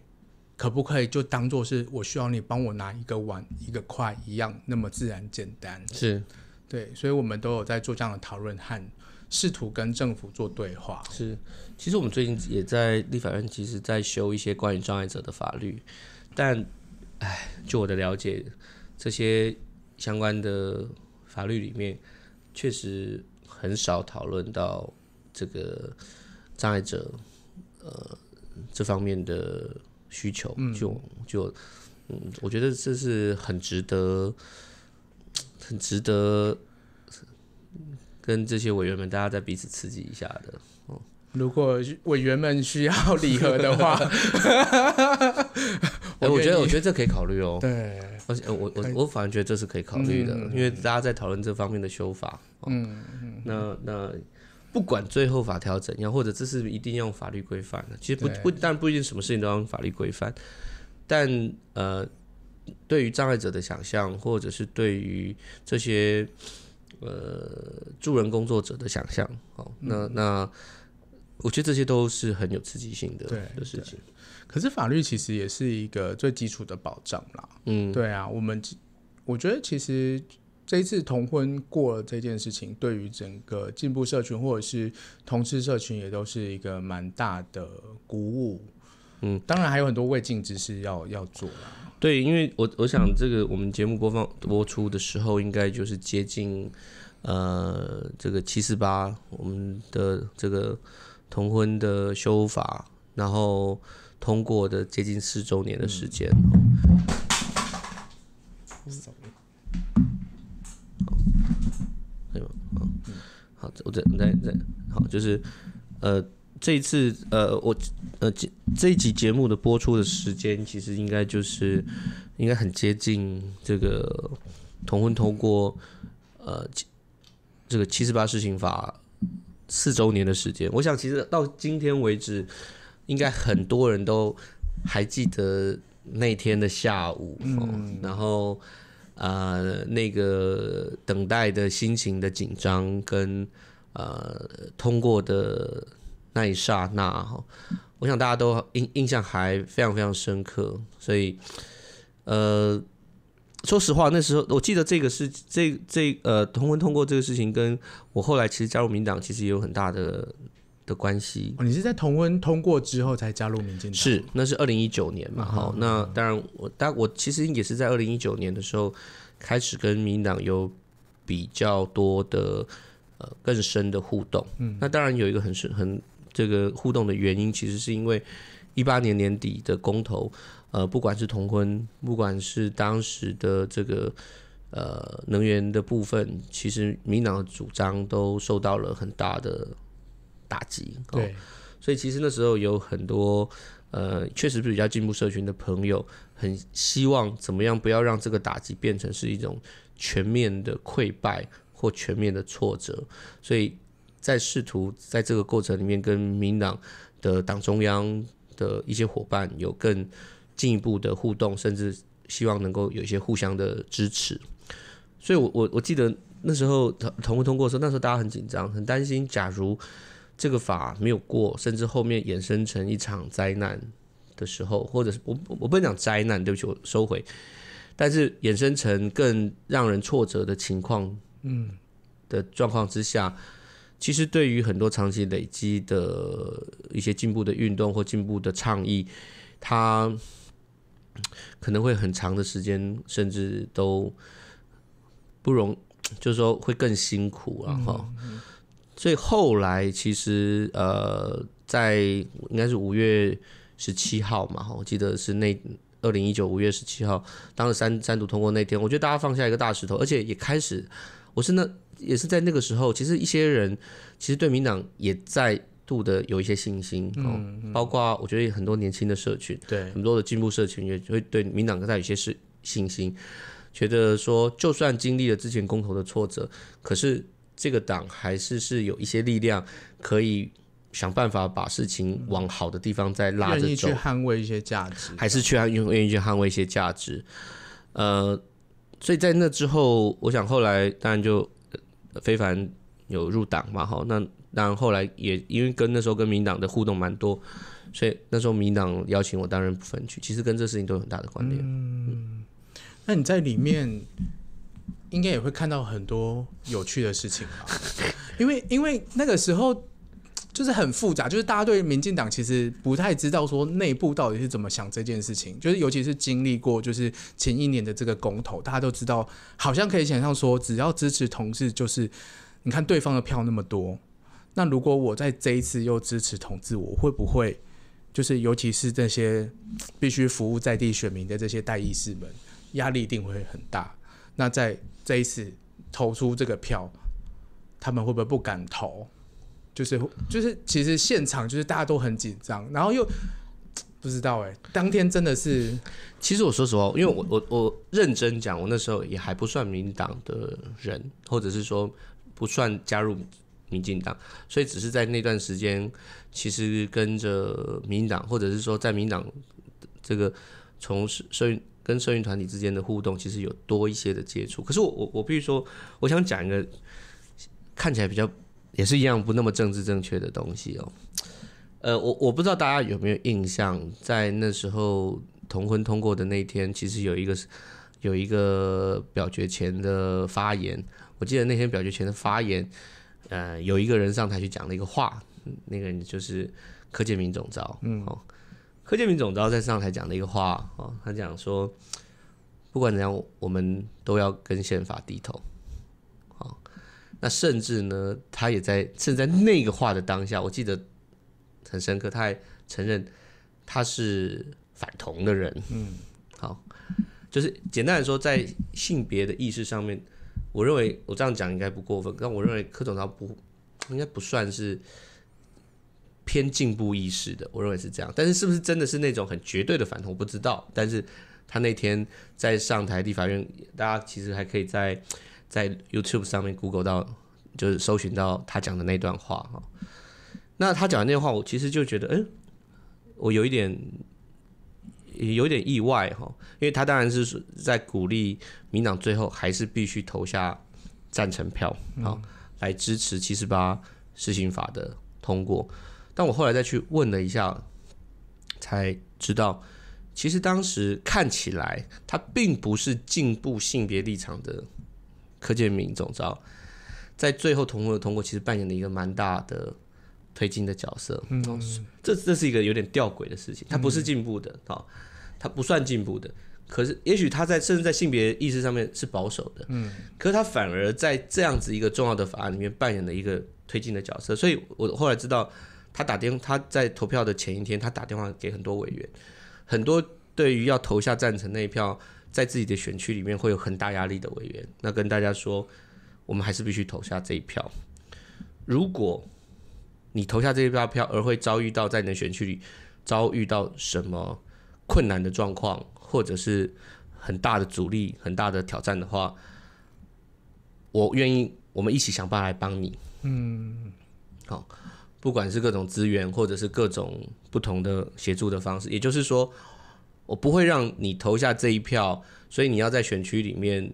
S2: 可不可以就当做是我需要你帮我拿一个碗、一个筷一样，那么自然简单？是，对，所以我们都有在做这样的讨论和。试图跟政府做对话是，
S1: 其实我们最近也在立法院，其实在修一些关于障碍者的法律，但，哎，就我的了解，这些相关的法律里面，确实很少讨论到这个障碍者，呃，这方面的需求，就就，嗯，我觉得这是很值得，很值得。跟这些委员们，大家在彼此刺激一下的。
S2: 哦，如果委员们需要礼盒的话，我觉得，我觉得这可以考虑哦。对，而且我我我反而觉得这是可以考虑的，因为
S1: 大家在讨论这方面的修法。嗯嗯。那那不管最后法条整，然或者这是一定要用法律规范的。其实不不，但不一定什么事情都要用法律规范。但呃，对于障碍者的想象，或者是对于这些。呃，助人工作者的想象，好，那那，我觉得这些
S2: 都是很有刺激性的对的事情。可是法律其实也是一个最基础的保障啦。嗯，对啊，我们我觉得其实这一次同婚过这件事情，对于整个进步社群或者是同事社群也都是一个蛮大的鼓舞。嗯，当然还有很多未尽之事要要做。
S1: 对，因为我我想这个我们节目播放播出的时候，应该就是接近呃这个七四八我们的这个同婚的修法，然后通过的接近四周年的时间。可以吗？嗯，好，我再再再好，就是呃。这一次，呃，我呃，这这一集节目的播出的时间，其实应该就是应该很接近这个同婚通过，呃，这个七四八施行法四周年的时间。我想，其实到今天为止，应该很多人都还记得那天的下午，然后呃，那个等待的心情的紧张，跟呃通过的。那一刹那哈，我想大家都印印象还非常非常深刻，所以呃，说实话，那时候我记得这个是这这呃同婚通过这个事情，跟我后来其实加入民党其实也有很大的的关系。
S2: 你是在同婚通过之后才加入民进党？
S1: 是，那是二零一九年嘛哈。那当然我但我其实也是在二零一九年的时候开始跟民党有比较多的呃更深的互动。嗯，那当然有一个很深很。这个互动的原因，其实是因为一八年年底的公投，呃，不管是同婚，不管是当时的这个呃能源的部分，其实民党的主张都受到了很大的打击。对，所以其实那时候有很多呃，确实是比较进步社群的朋友，很希望怎么样不要让这个打击变成是一种全面的溃败或全面的挫折，所以。在试图在这个过程里面跟民党的党中央的一些伙伴有更进一步的互动，甚至希望能够有一些互相的支持。所以，我我我记得那时候同同步通过的时候，那时候大家很紧张，很担心，假如这个法没有过，甚至后面衍生成一场灾难的时候，或者是我我不能讲灾难，对不起，我收回。但是衍生成更让人挫折的情况，嗯，的状况之下。其实对于很多长期累积的一些进步的运动或进步的倡议，它可能会很长的时间，甚至都不容，就是说会更辛苦啊。哈。所以后来其实呃，在应该是五月十七号嘛，我记得是那二零一九五月十七号，当时三三读通过那天，我觉得大家放下一个大石头，而且也开始，我是那也是在那个时候，其实一些人其实对民党也再度的有一些信心，嗯，包括我觉得很多年轻的社群，对很多的进步社群也会对民党在有些是信心，觉得说就算经历了之前公投的挫折，可是这个党还是是有一些力量，可以想办法把事情往好的地方再拉着走，去捍
S2: 卫一些价值，还
S1: 是去愿愿意去捍卫一些价值，呃，所以在那之后，我想后来当然就。非凡有入党嘛？好，那当然后来也因为跟那时候跟民党的互动蛮多，所以那时候民党邀请我担任不分区，其实跟这事情都有很大的关联。嗯，
S2: 那你在里面应该也会看到很多有趣的事情吧？因为因为那个时候。就是很复杂，就是大家对民进党其实不太知道说内部到底是怎么想这件事情。就是尤其是经历过就是前一年的这个公投，大家都知道，好像可以想象说，只要支持同志，就是你看对方的票那么多，那如果我在这一次又支持同志，我会不会就是尤其是这些必须服务在地选民的这些代议士们，压力一定会很大。那在这一次投出这个票，他们会不会不敢投？就是就是，其实现场就是大家都很紧张，然后又不知道哎，当天真的是。其实我说实
S1: 话，因为我我我认真讲，我那时候也还不算民党的人，或者是说不算加入民进党，所以只是在那段时间，其实跟着民进党，或者是说在民党这个从社运跟社运团体之间的互动，其实有多一些的接触。可是我我我必须说，我想讲一个看起来比较。也是一样不那么政治正确的东西哦，呃，我我不知道大家有没有印象，在那时候同婚通过的那一天，其实有一个有一个表决前的发言，我记得那天表决前的发言，呃，有一个人上台去讲了一个话，那个人就是柯建明总召，嗯，哦，柯建明总召在上台讲了一个话，哦，他讲说，不管怎样，我们都要跟宪法低头。那甚至呢，他也在正在那个话的当下，我记得很深刻，他还承认他是反同的人。嗯，好，就是简单来说，在性别的意识上面，我认为我这样讲应该不过分，但我认为柯总他不应该不算是偏进步意识的，我认为是这样。但是是不是真的是那种很绝对的反同，我不知道。但是他那天在上台地法院，大家其实还可以在。在 YouTube 上面 Google 到，就是搜寻到他讲的那段话哈。那他讲的那段话，我其实就觉得，哎，我有一点有点意外哈，因为他当然是在鼓励民党最后还是必须投下赞成票啊，来支持七十八施行法的通过。但我后来再去问了一下，才知道，其实当时看起来他并不是进步性别立场的。柯建明总召在最后通过的通过，其实扮演了一个蛮大的推进的角色。嗯，这这是一个有点吊诡的事情，他不是进步的啊，他不算进步的。可是，也许他在甚至在性别意识上面是保守的。嗯，可是他反而在这样子一个重要的法案里面扮演了一个推进的角色。所以我后来知道，他打电他在投票的前一天，他打电话给很多委员，很多对于要投下赞成那一票。在自己的选区里面会有很大压力的委员，那跟大家说，我们还是必须投下这一票。如果你投下这一票票，而会遭遇到在你的选区里遭遇到什么困难的状况，或者是很大的阻力、很大的挑战的话，我愿意我们一起想办法来帮你。
S2: 嗯，
S1: 好，不管是各种资源，或者是各种不同的协助的方式，也就是说。我不会让你投下这一票，所以你要在选区里面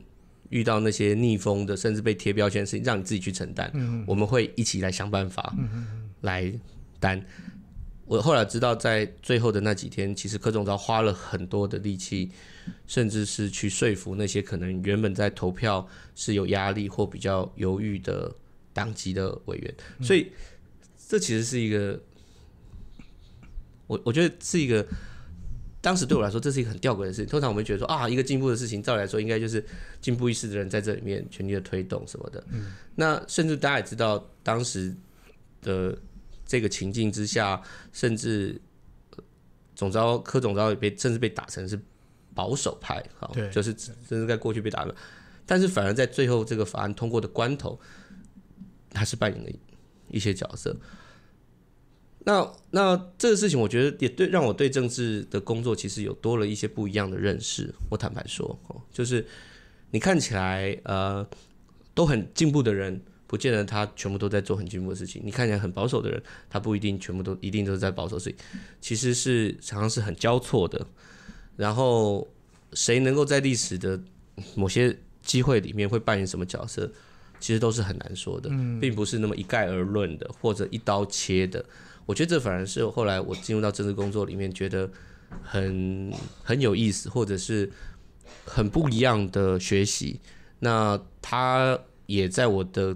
S1: 遇到那些逆风的，甚至被贴标签，是让你自己去承担。我们会一起来想办法来担。我后来知道，在最后的那几天，其实柯中昭花了很多的力气，甚至是去说服那些可能原本在投票是有压力或比较犹豫的党籍的委员。所以这其实是一个，我我觉得是一个。当时对我来说，这是一个很吊诡的事情。通常我们觉得说，啊，一个进步的事情，照理来说应该就是进步意识的人在这里面全力的推动什么的。那甚至大家也知道，当时的这个情境之下，甚至总招科总招也被甚至被打成是保守派，好，就是甚至在过去被打了。但是反而在最后这个法案通过的关头，他是扮演了一些角色。那那这个事情，我觉得也对，让我对政治的工作其实有多了一些不一样的认识。我坦白说，哦，就是你看起来呃都很进步的人，不见得他全部都在做很进步的事情；你看起来很保守的人，他不一定全部都一定都是在保守事情。其实是常常是很交错的。然后谁能够在历史的某些机会里面会扮演什么角色，其实都是很难说的，并不是那么一概而论的，或者一刀切的。我觉得这反而是后来我进入到政治工作里面，觉得很很有意思，或者是很不一样的学习。那他也在我的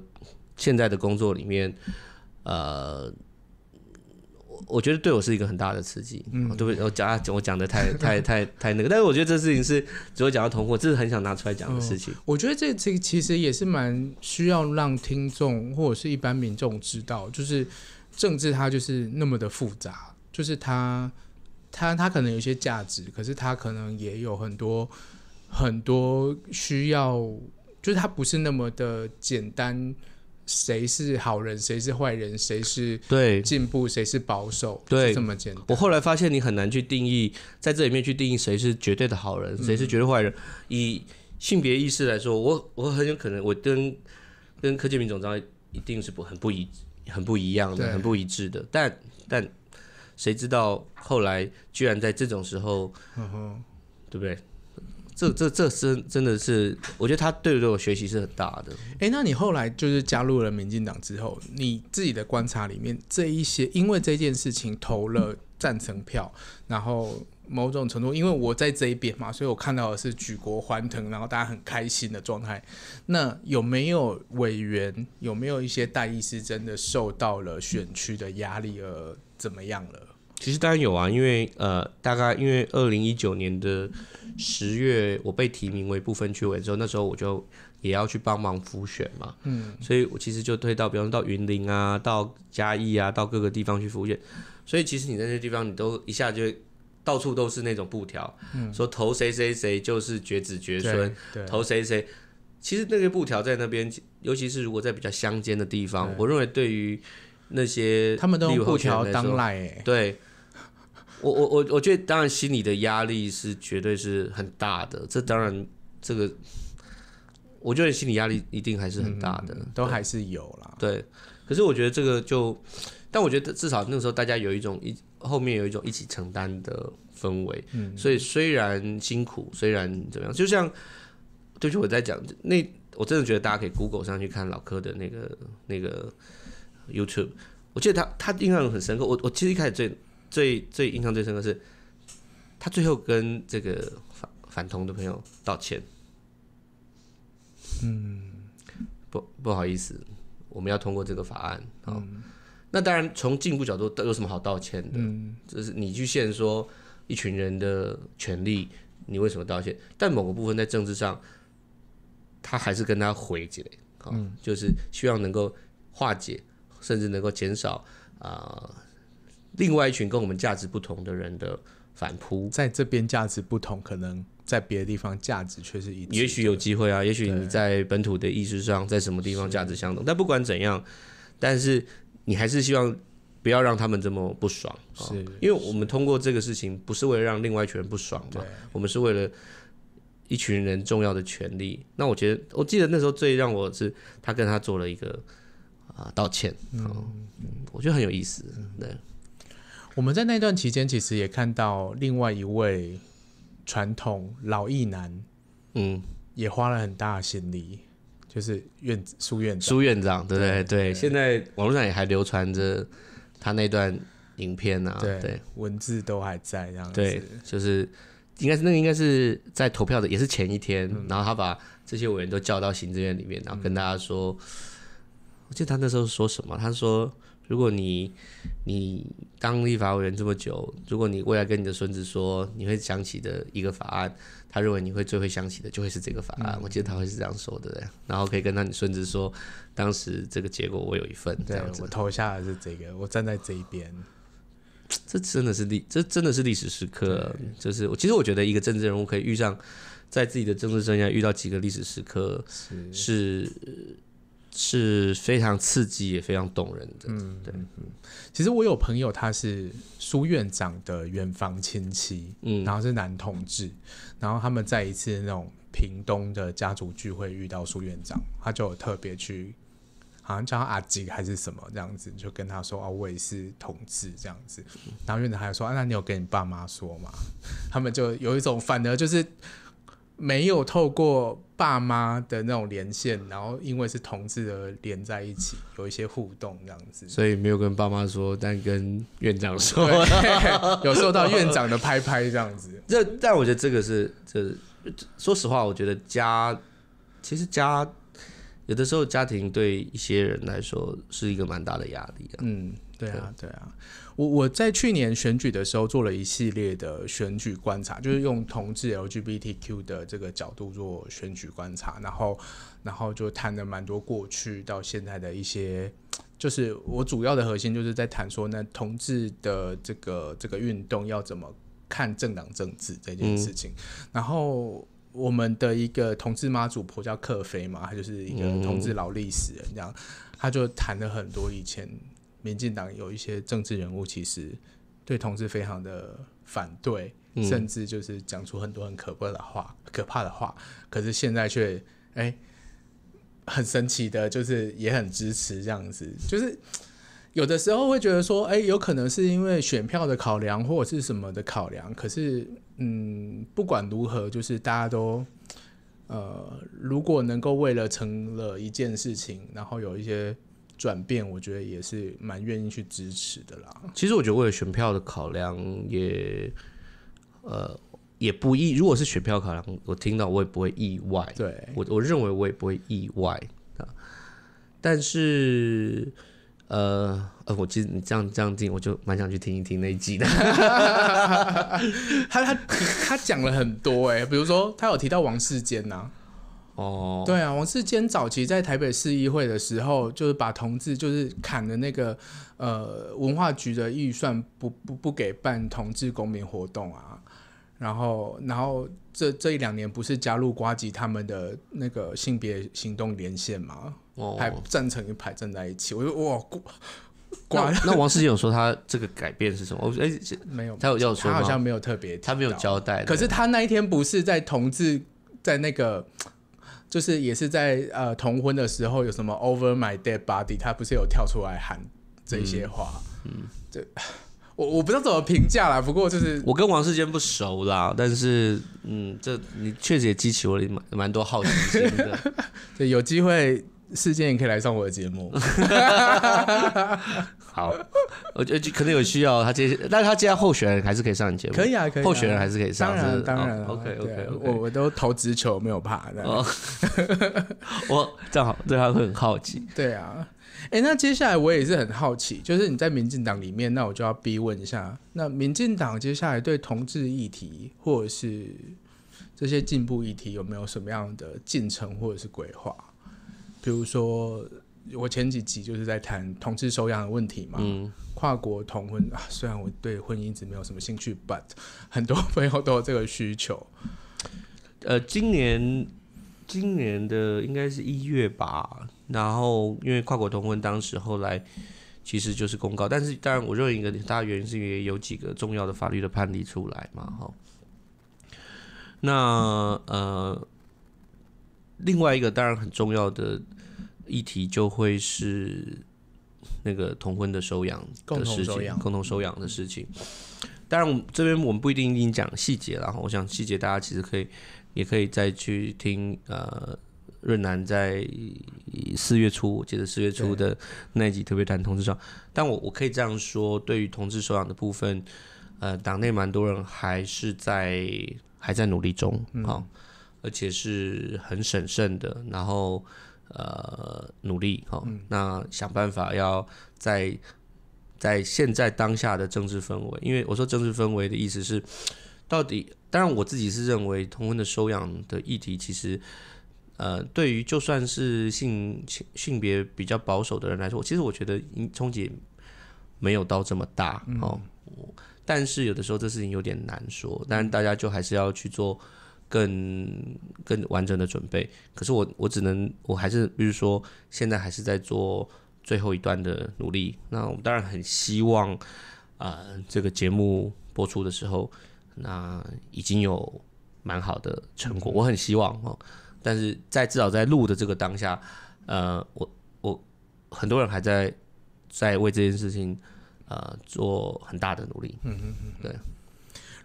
S1: 现在的工作里面，呃，我我觉得对我是一个很大的刺激。嗯，对，不对？我讲啊，我讲的太太太太那个，但是我觉得这事情是，只会讲到通货，这是很想拿出来讲的事情。
S2: 我觉得这这其实也是蛮需要让听众或者是一般民众知道，就是。政治它就是那么的复杂，就是它，它，它可能有一些价值，可是它可能也有很多很多需要，就是它不是那么的简单。谁是好人，谁是坏人，谁是对进步，谁是保守，对这么简。单。
S1: 我后来发现，你很难去定义，在这里面去定义谁是绝对的好人，谁是绝对坏人。以性别意识来说，我我很有可能，我跟跟柯建明总章一定是不很不一致。很不一样的，很不一致的，但但谁知道后来居然在这种时候，对不对？这这这真真的是，我觉得他对我学习是很大的。
S2: 哎，那你后来就是加入了民进党之后，你自己的观察里面，这一些因为这件事情投了赞成票，然后。某种程度，因为我在这一边嘛，所以我看到的是举国欢腾，然后大家很开心的状态。那有没有委员，有没有一些大议是真的受到了选区的压力而怎么样了？
S1: 其实当然有啊，因为呃，大概因为二零一九年的十月，我被提名为部分区委之后，那时候我就也要去帮忙复选嘛，嗯，所以我其实就推到，比方说到云林啊，到嘉义啊，到各个地方去复选，所以其实你在那些地方，你都一下就。到处都是那种布条，说投谁谁谁就是绝子绝孙，投谁谁。其实那些布条在那边，尤其是如果在比较乡间的地方，我认为对于那些他们都用布条当赖。对我我我我觉得，当然心理的压力是绝对是很大的。这当然这个，我觉得心理压力一定还是很大的，都还是有啦。对，可是我觉得这个就，但我觉得至少那个时候大家有一种一。后面有一种一起承担的氛围，所以虽然辛苦，虽然怎么样，就像就是我在讲那，我真的觉得大家可以 Google 上去看老柯的那个那个 YouTube。我记得他他印象很深刻。我我其实一开始最最最印象最深刻是，他最后跟这个反反同的朋友道歉。嗯，不不好意思，我们要通过这个法案啊。那当然，从进步角度，有什么好道歉的？嗯，就是你去限说一群人的权利，你为什么道歉？但某个部分在政治上，他还是跟他回起来，就是希望能够化解，甚至能够减少啊，另外一
S2: 群跟我们价值不同的人的反扑。在这边价值不同，可能在别的地方价值却是一。也许
S1: 有机会啊，也许你在本土的意识上，在什么地方价值相同？但不管怎样，但是。你还是希望不要让他们这么不爽，是，因为我们通过这个事情，不是为了让另外一群人不爽嘛，我们是为了一群人重要的权利。那我觉得，我记得那时候最让我是，他跟他做了一
S2: 个啊道歉，嗯，我觉得很有意思。对，我们在那段期间，其实也看到另外一位传统老艺男，嗯，也花了很大的心力。就是院书院长，书
S1: 院长，对对？对，现在网络上也还流传着他那段影片呢。对，
S2: 文字都还在这样。对，
S1: 就是应该是那应该是在投票的，也是前一天，然后他把这些委员都叫到行政院里面，然后跟大家说，我记得他那时候说什么，他说。如果你你当立法委员这么久，如果你未来跟你的孙子说你会想起的一个法案，他认为你会最会想起的，就会是这个法案。我记得他会是这样说的，然后可以跟他你孙子说，当时这个结果我有一份。子。我投下的是这个，我站在这一边。这真的是历，这真的是历史时刻。就是，我其实我觉得一个政治人物可以遇上，在自己的政治生涯遇到几个历史时刻，是。是
S2: 非常刺激也非常动人的，嗯，对，嗯，其实我有朋友，他是苏院长的远房亲戚，嗯，然后是男同志，然后他们在一次那种屏东的家族聚会遇到苏院长，他就有特别去，好像叫阿吉还是什么这样子，就跟他说啊，我也是同志这样子，然后院长还说啊，那你有跟你爸妈说吗？他们就有一种反而就是。没有透过爸妈的那种连线，然后因为是同志而连在一起，有一些互动这样子，
S1: 所以没有跟爸妈说，但跟院长说，有受到院长的
S2: 拍拍这样子。
S1: 这但我觉得这个是这，说实话，我觉得家其实家有的时候家庭对一些人来说是一个蛮大的压力啊。
S2: 嗯。对啊，对啊，我我在去年选举的时候做了一系列的选举观察，就是用同志 LGBTQ 的这个角度做选举观察，然后然后就谈了蛮多过去到现在的一些，就是我主要的核心就是在谈说，那同志的这个这个运动要怎么看政党政治这件事情。然后我们的一个同志妈祖婆叫克菲嘛，她就是一个同志劳力士人，这样，她就谈了很多以前。民进党有一些政治人物，其实对同志非常的反对，甚至就是讲出很多很可怕的话、可怕的话。可是现在却哎，很神奇的，就是也很支持这样子。就是有的时候会觉得说，哎，有可能是因为选票的考量或者是什么的考量。可是，嗯，不管如何，就是大家都呃，如果能够为了成了一件事情，然后有一些。转变，我觉得也是蛮愿意去支持的啦。
S1: 其实我觉得，为了选票的考量，也呃也不意。如果是选票考量，我听到我也不会意外。对，我我认为我也不会意外啊。但是呃呃，我其实你这样这样听，我就蛮想去听一听那一
S2: 集的。他他他讲了很多哎，比如说他有提到王世坚呐。哦，对啊，王世坚早期在台北市议会的时候，就是把同志就是砍的那个呃文化局的预算，不不不给办同志公民活动啊，然后然后这这一两年不是加入瓜吉他们的那个性别行动连线吗？哦，还站成一排站在一起，我就得哇，瓜那那王
S1: 世坚有说他这个改变是什么？哦，哎，没有，他有他好像没有特别，他没有交代，可是他
S2: 那一天不是在同志在那个。就是也是在呃同婚的时候有什么 Over My Dead Body，他不是有跳出来喊这些话，嗯，这 我我不知道怎么评价啦。不过就是
S1: 我跟王世坚不熟啦，但是嗯，这你确实也激起我蛮蛮多好奇心的，有机会。事件也可以来上我的节目，好，我觉得可能有需要他接，那他接下候选人还是可以上你节目，可以啊，可以，候选人还是可以上，当然，当然
S2: 了。OK OK，我我都投直球，没有怕的。
S1: 我正好对他会很好奇。
S2: 对啊，哎，那接下来我也是很好奇，就是你在民进党里面，那我就要逼问一下，那民进党接下来对同志议题或者是这些进步议题有没有什么样的进程或者是规划？比如说，我前几集就是在谈同志收养的问题嘛。跨国同婚，啊，虽然我对婚姻一直没有什么兴趣，but 很多朋友都有这个需求。呃，今年今年的应该是一月吧。然后，因
S1: 为跨国同婚，当时后来其实就是公告，但是当然，我认为一个大原因是因为有几个重要的法律的判例出来嘛，哈。那呃，另外一个当然很重要的。议题就会是那个同婚的收养的事情，共同收养的事情。当然，这边我们不一定一定讲细节了。我想细节大家其实可以也可以再去听。呃，润南在四月初，我记得四月初的那一集特别谈同志收但我我可以这样说，对于同志收养的部分，呃，党内蛮多人还是在还在努力中啊，而且是很审慎的。然后。呃，努力哈，那想办法要在在现在当下的政治氛围，因为我说政治氛围的意思是，到底当然我自己是认为同婚的收养的议题，其实呃，对于就算是性性别比较保守的人来说，其实我觉得冲击没有到这么大哦。但是有的时候这事情有点难说，但是大家就还是要去做。更更完整的准备，可是我我只能我还是，比如说现在还是在做最后一段的努力。那我们当然很希望，呃，这个节目播出的时候，那已经有蛮好的成果。我很希望哦，但是在至少在录的这个当下，呃，我我很多人还在在为这件事情呃做很大的努力。
S2: 嗯嗯嗯，对。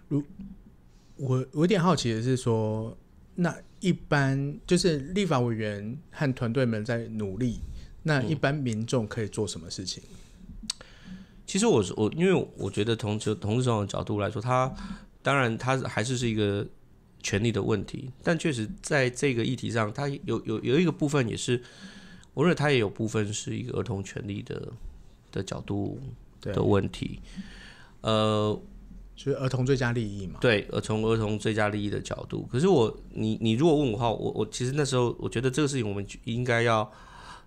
S2: 如我我有点好奇的是说，那一般就是立法委员和团队们在努力，那一般民众可以做什么事情？
S1: 其实我是我，因为我觉得从就从这种角度来说，他当然他还是是一个权利的问题，但确实在这个议题上，他有有有一个部分也是，我认为他也有部分是一个儿童权利的的角度的问题，呃。就
S2: 是儿童最佳利益
S1: 嘛。对，从儿童最佳利益的角度。可是我，你，你如果问我话，我，我其实那时候我觉得这个事情我们应该要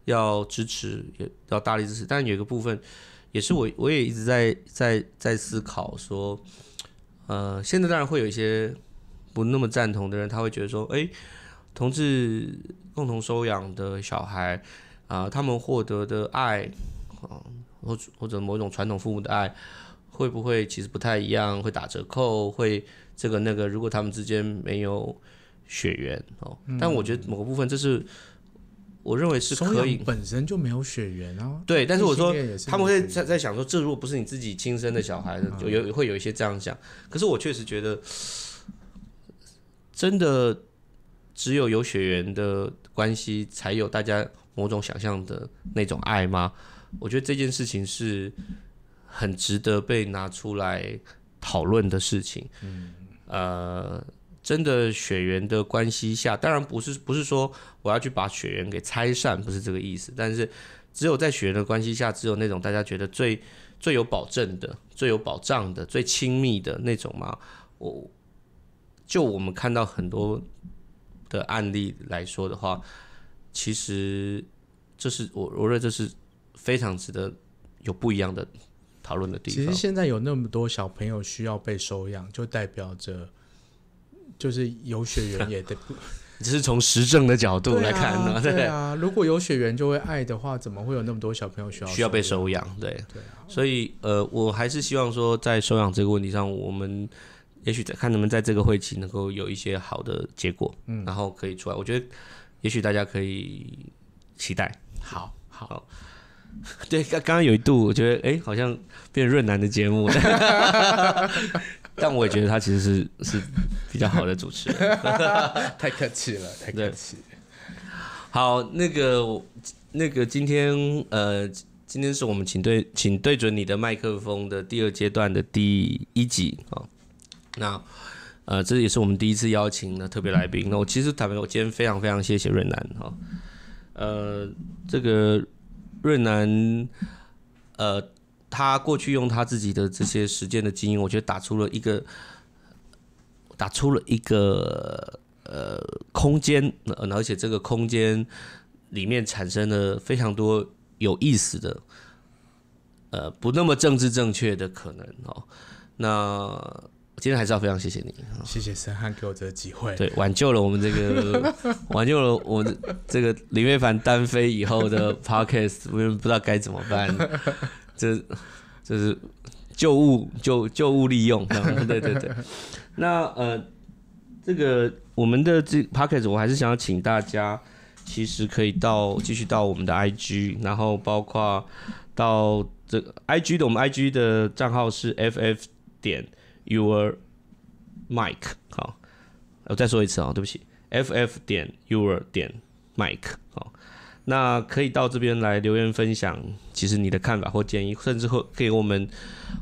S1: 要支持，要大力支持。但是有一个部分，也是我我也一直在在在思考说，呃，现在当然会有一些不那么赞同的人，他会觉得说，哎，同志共同收养的小孩啊，他们获得的爱啊，或或者某种传统父母的爱。会不会其实不太一样？会打折扣，会这个那个。如果他们之间没有血缘哦，但我觉得某个部分，这是我认为是可以。
S2: 本身就没有血缘啊。对，但是我说他们
S1: 会在在想说，这如果不是你自己亲生的小孩子，有会有一些这样想。可是我确实觉得，真的只有有血缘的关系，才有大家某种想象的那种爱吗？我觉得这件事情是。很值得被拿出来讨论的事情，嗯，呃，真的血缘的关系下，当然不是不是说我要去把血缘给拆散，不是这个意思。但是只有在血缘的关系下，只有那种大家觉得最最有保证的、最有保障的、最亲密的那种嘛。我就我们看到很多的案例来说的话，其实这是我我认为这是非常值得有不一样的。讨论的地方。其实现在
S2: 有那么多小朋友需要被收养，就代表着就是有血缘 也得不。
S1: 只是从实证的角度来看呢，对
S2: 啊，如果有血缘就会爱的话，怎么会有那么多小朋友需要需要被收养？对对
S1: 啊。所以呃，我还是希望说，在收养这个问题上，我们也许在看能不能在这个会期能够有一些好的结果，嗯，然后可以出来。我觉得也许大家可以期待。好，好。对，刚刚刚有一度，我觉得哎，好像变润南的节目了。但我也觉得他其实是是比较好的主持。人，太客气了，太客气。好，那个那个今天呃，今天是我们请对请对准你的麦克风的第二阶段的第一集啊。那呃，这也是我们第一次邀请的特别来宾。那我其实坦白，我今天非常非常谢谢润南哈。呃，这个。瑞南，呃，他过去用他自己的这些实践的经验，我觉得打出了一个，打出了一个呃空间，而且这个空间里面产生了非常多有意思的，呃，不那么政治正确的可能哦，那。今天还是要非常谢谢你，
S2: 谢谢申汉给我这个机会，对，挽
S1: 救了我们这个，挽救了我这个林月凡单飞以后的 podcast，我也不知道该怎么办，这这是旧物旧旧物利用，对对对，那呃，这个我们的这 podcast，我还是想要请大家，其实可以到继续到我们的 IG，然后包括到这个 IG 的我们 IG 的账号是 ff 点。Your Mike，好，我再说一次啊，对不起，F F 点 Your 点 Mike，好，那可以到这边来留言分享，其实你的看法或建议，甚至会给我们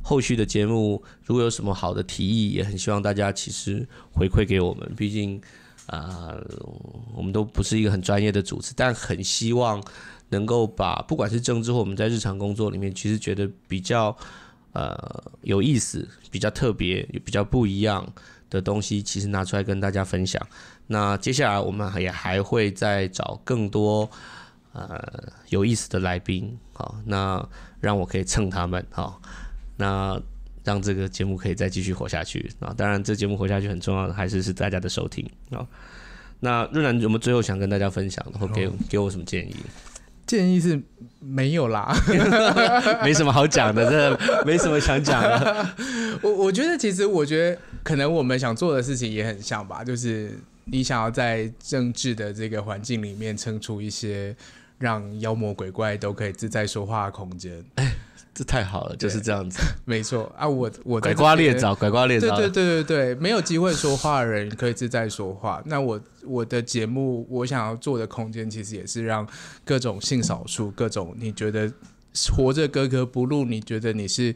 S1: 后续的节目，如果有什么好的提议，也很希望大家其实回馈给我们，毕竟啊，我们都不是一个很专业的组织，但很希望能够把不管是政治或我们在日常工作里面，其实觉得比较。呃，有意思，比较特别，比较不一样的东西，其实拿出来跟大家分享。那接下来我们也还会再找更多呃有意思的来宾，好，那让我可以蹭他们，好，那让这个节目可以再继续活下去。啊，当然，这节目活下去很重要的还是是大家的收听。好，那润南，我们最后想跟大家分享，然后给给我什么建议？
S2: 建议是没有啦，没什么好讲的，真的没什么想讲的。我我觉得其实，我觉得可能我们想做的事情也很像吧，就是你想要在政治的这个环境里面撑出一些让妖魔鬼怪都可以自在说话的空间。这太好了，就是这样子，没错啊，我我拐瓜裂枣，拐瓜裂枣，对对对对对，没有机会说话的人可以自在说话。那我我的节目，我想要做的空间，其实也是让各种性少数、各种你觉得活着格格不入、你觉得你是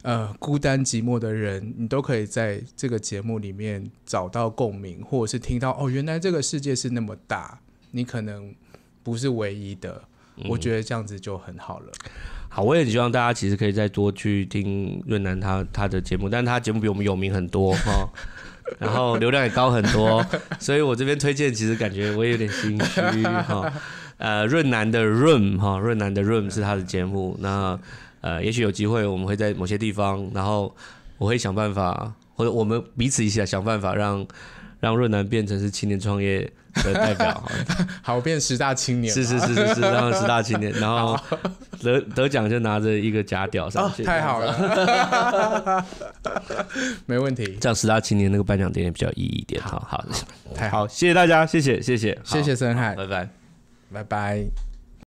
S2: 呃孤单寂寞的人，你都可以在这个节目里面找到共鸣，或者是听到哦，原来这个世界是那么大，你可能不是唯一的，我觉得这样子就很好了。
S1: 好，我很希望大家其实可以再多去听润南他他的节目，但他节目比我们有名很多哈，然后流量也高很多，所以我这边推荐其实感觉我也有点心虚哈，呃，润南的润哈，润南的润是他的节目，那呃，也许有机会我们会在某些地方，然后我会想办法，或者我们彼此一起来想办法，让让润南变成是青年创业。的 代表，
S2: 好，变十大青年，是是是是是，后十大青年，然后
S1: 得得奖就拿着一个假调上去，太好
S2: 了，
S1: 没问题。这样十大青年那个颁奖典礼比较意义一点。好好，太好，谢谢大家，谢谢谢谢，谢谢森海，拜拜，拜拜。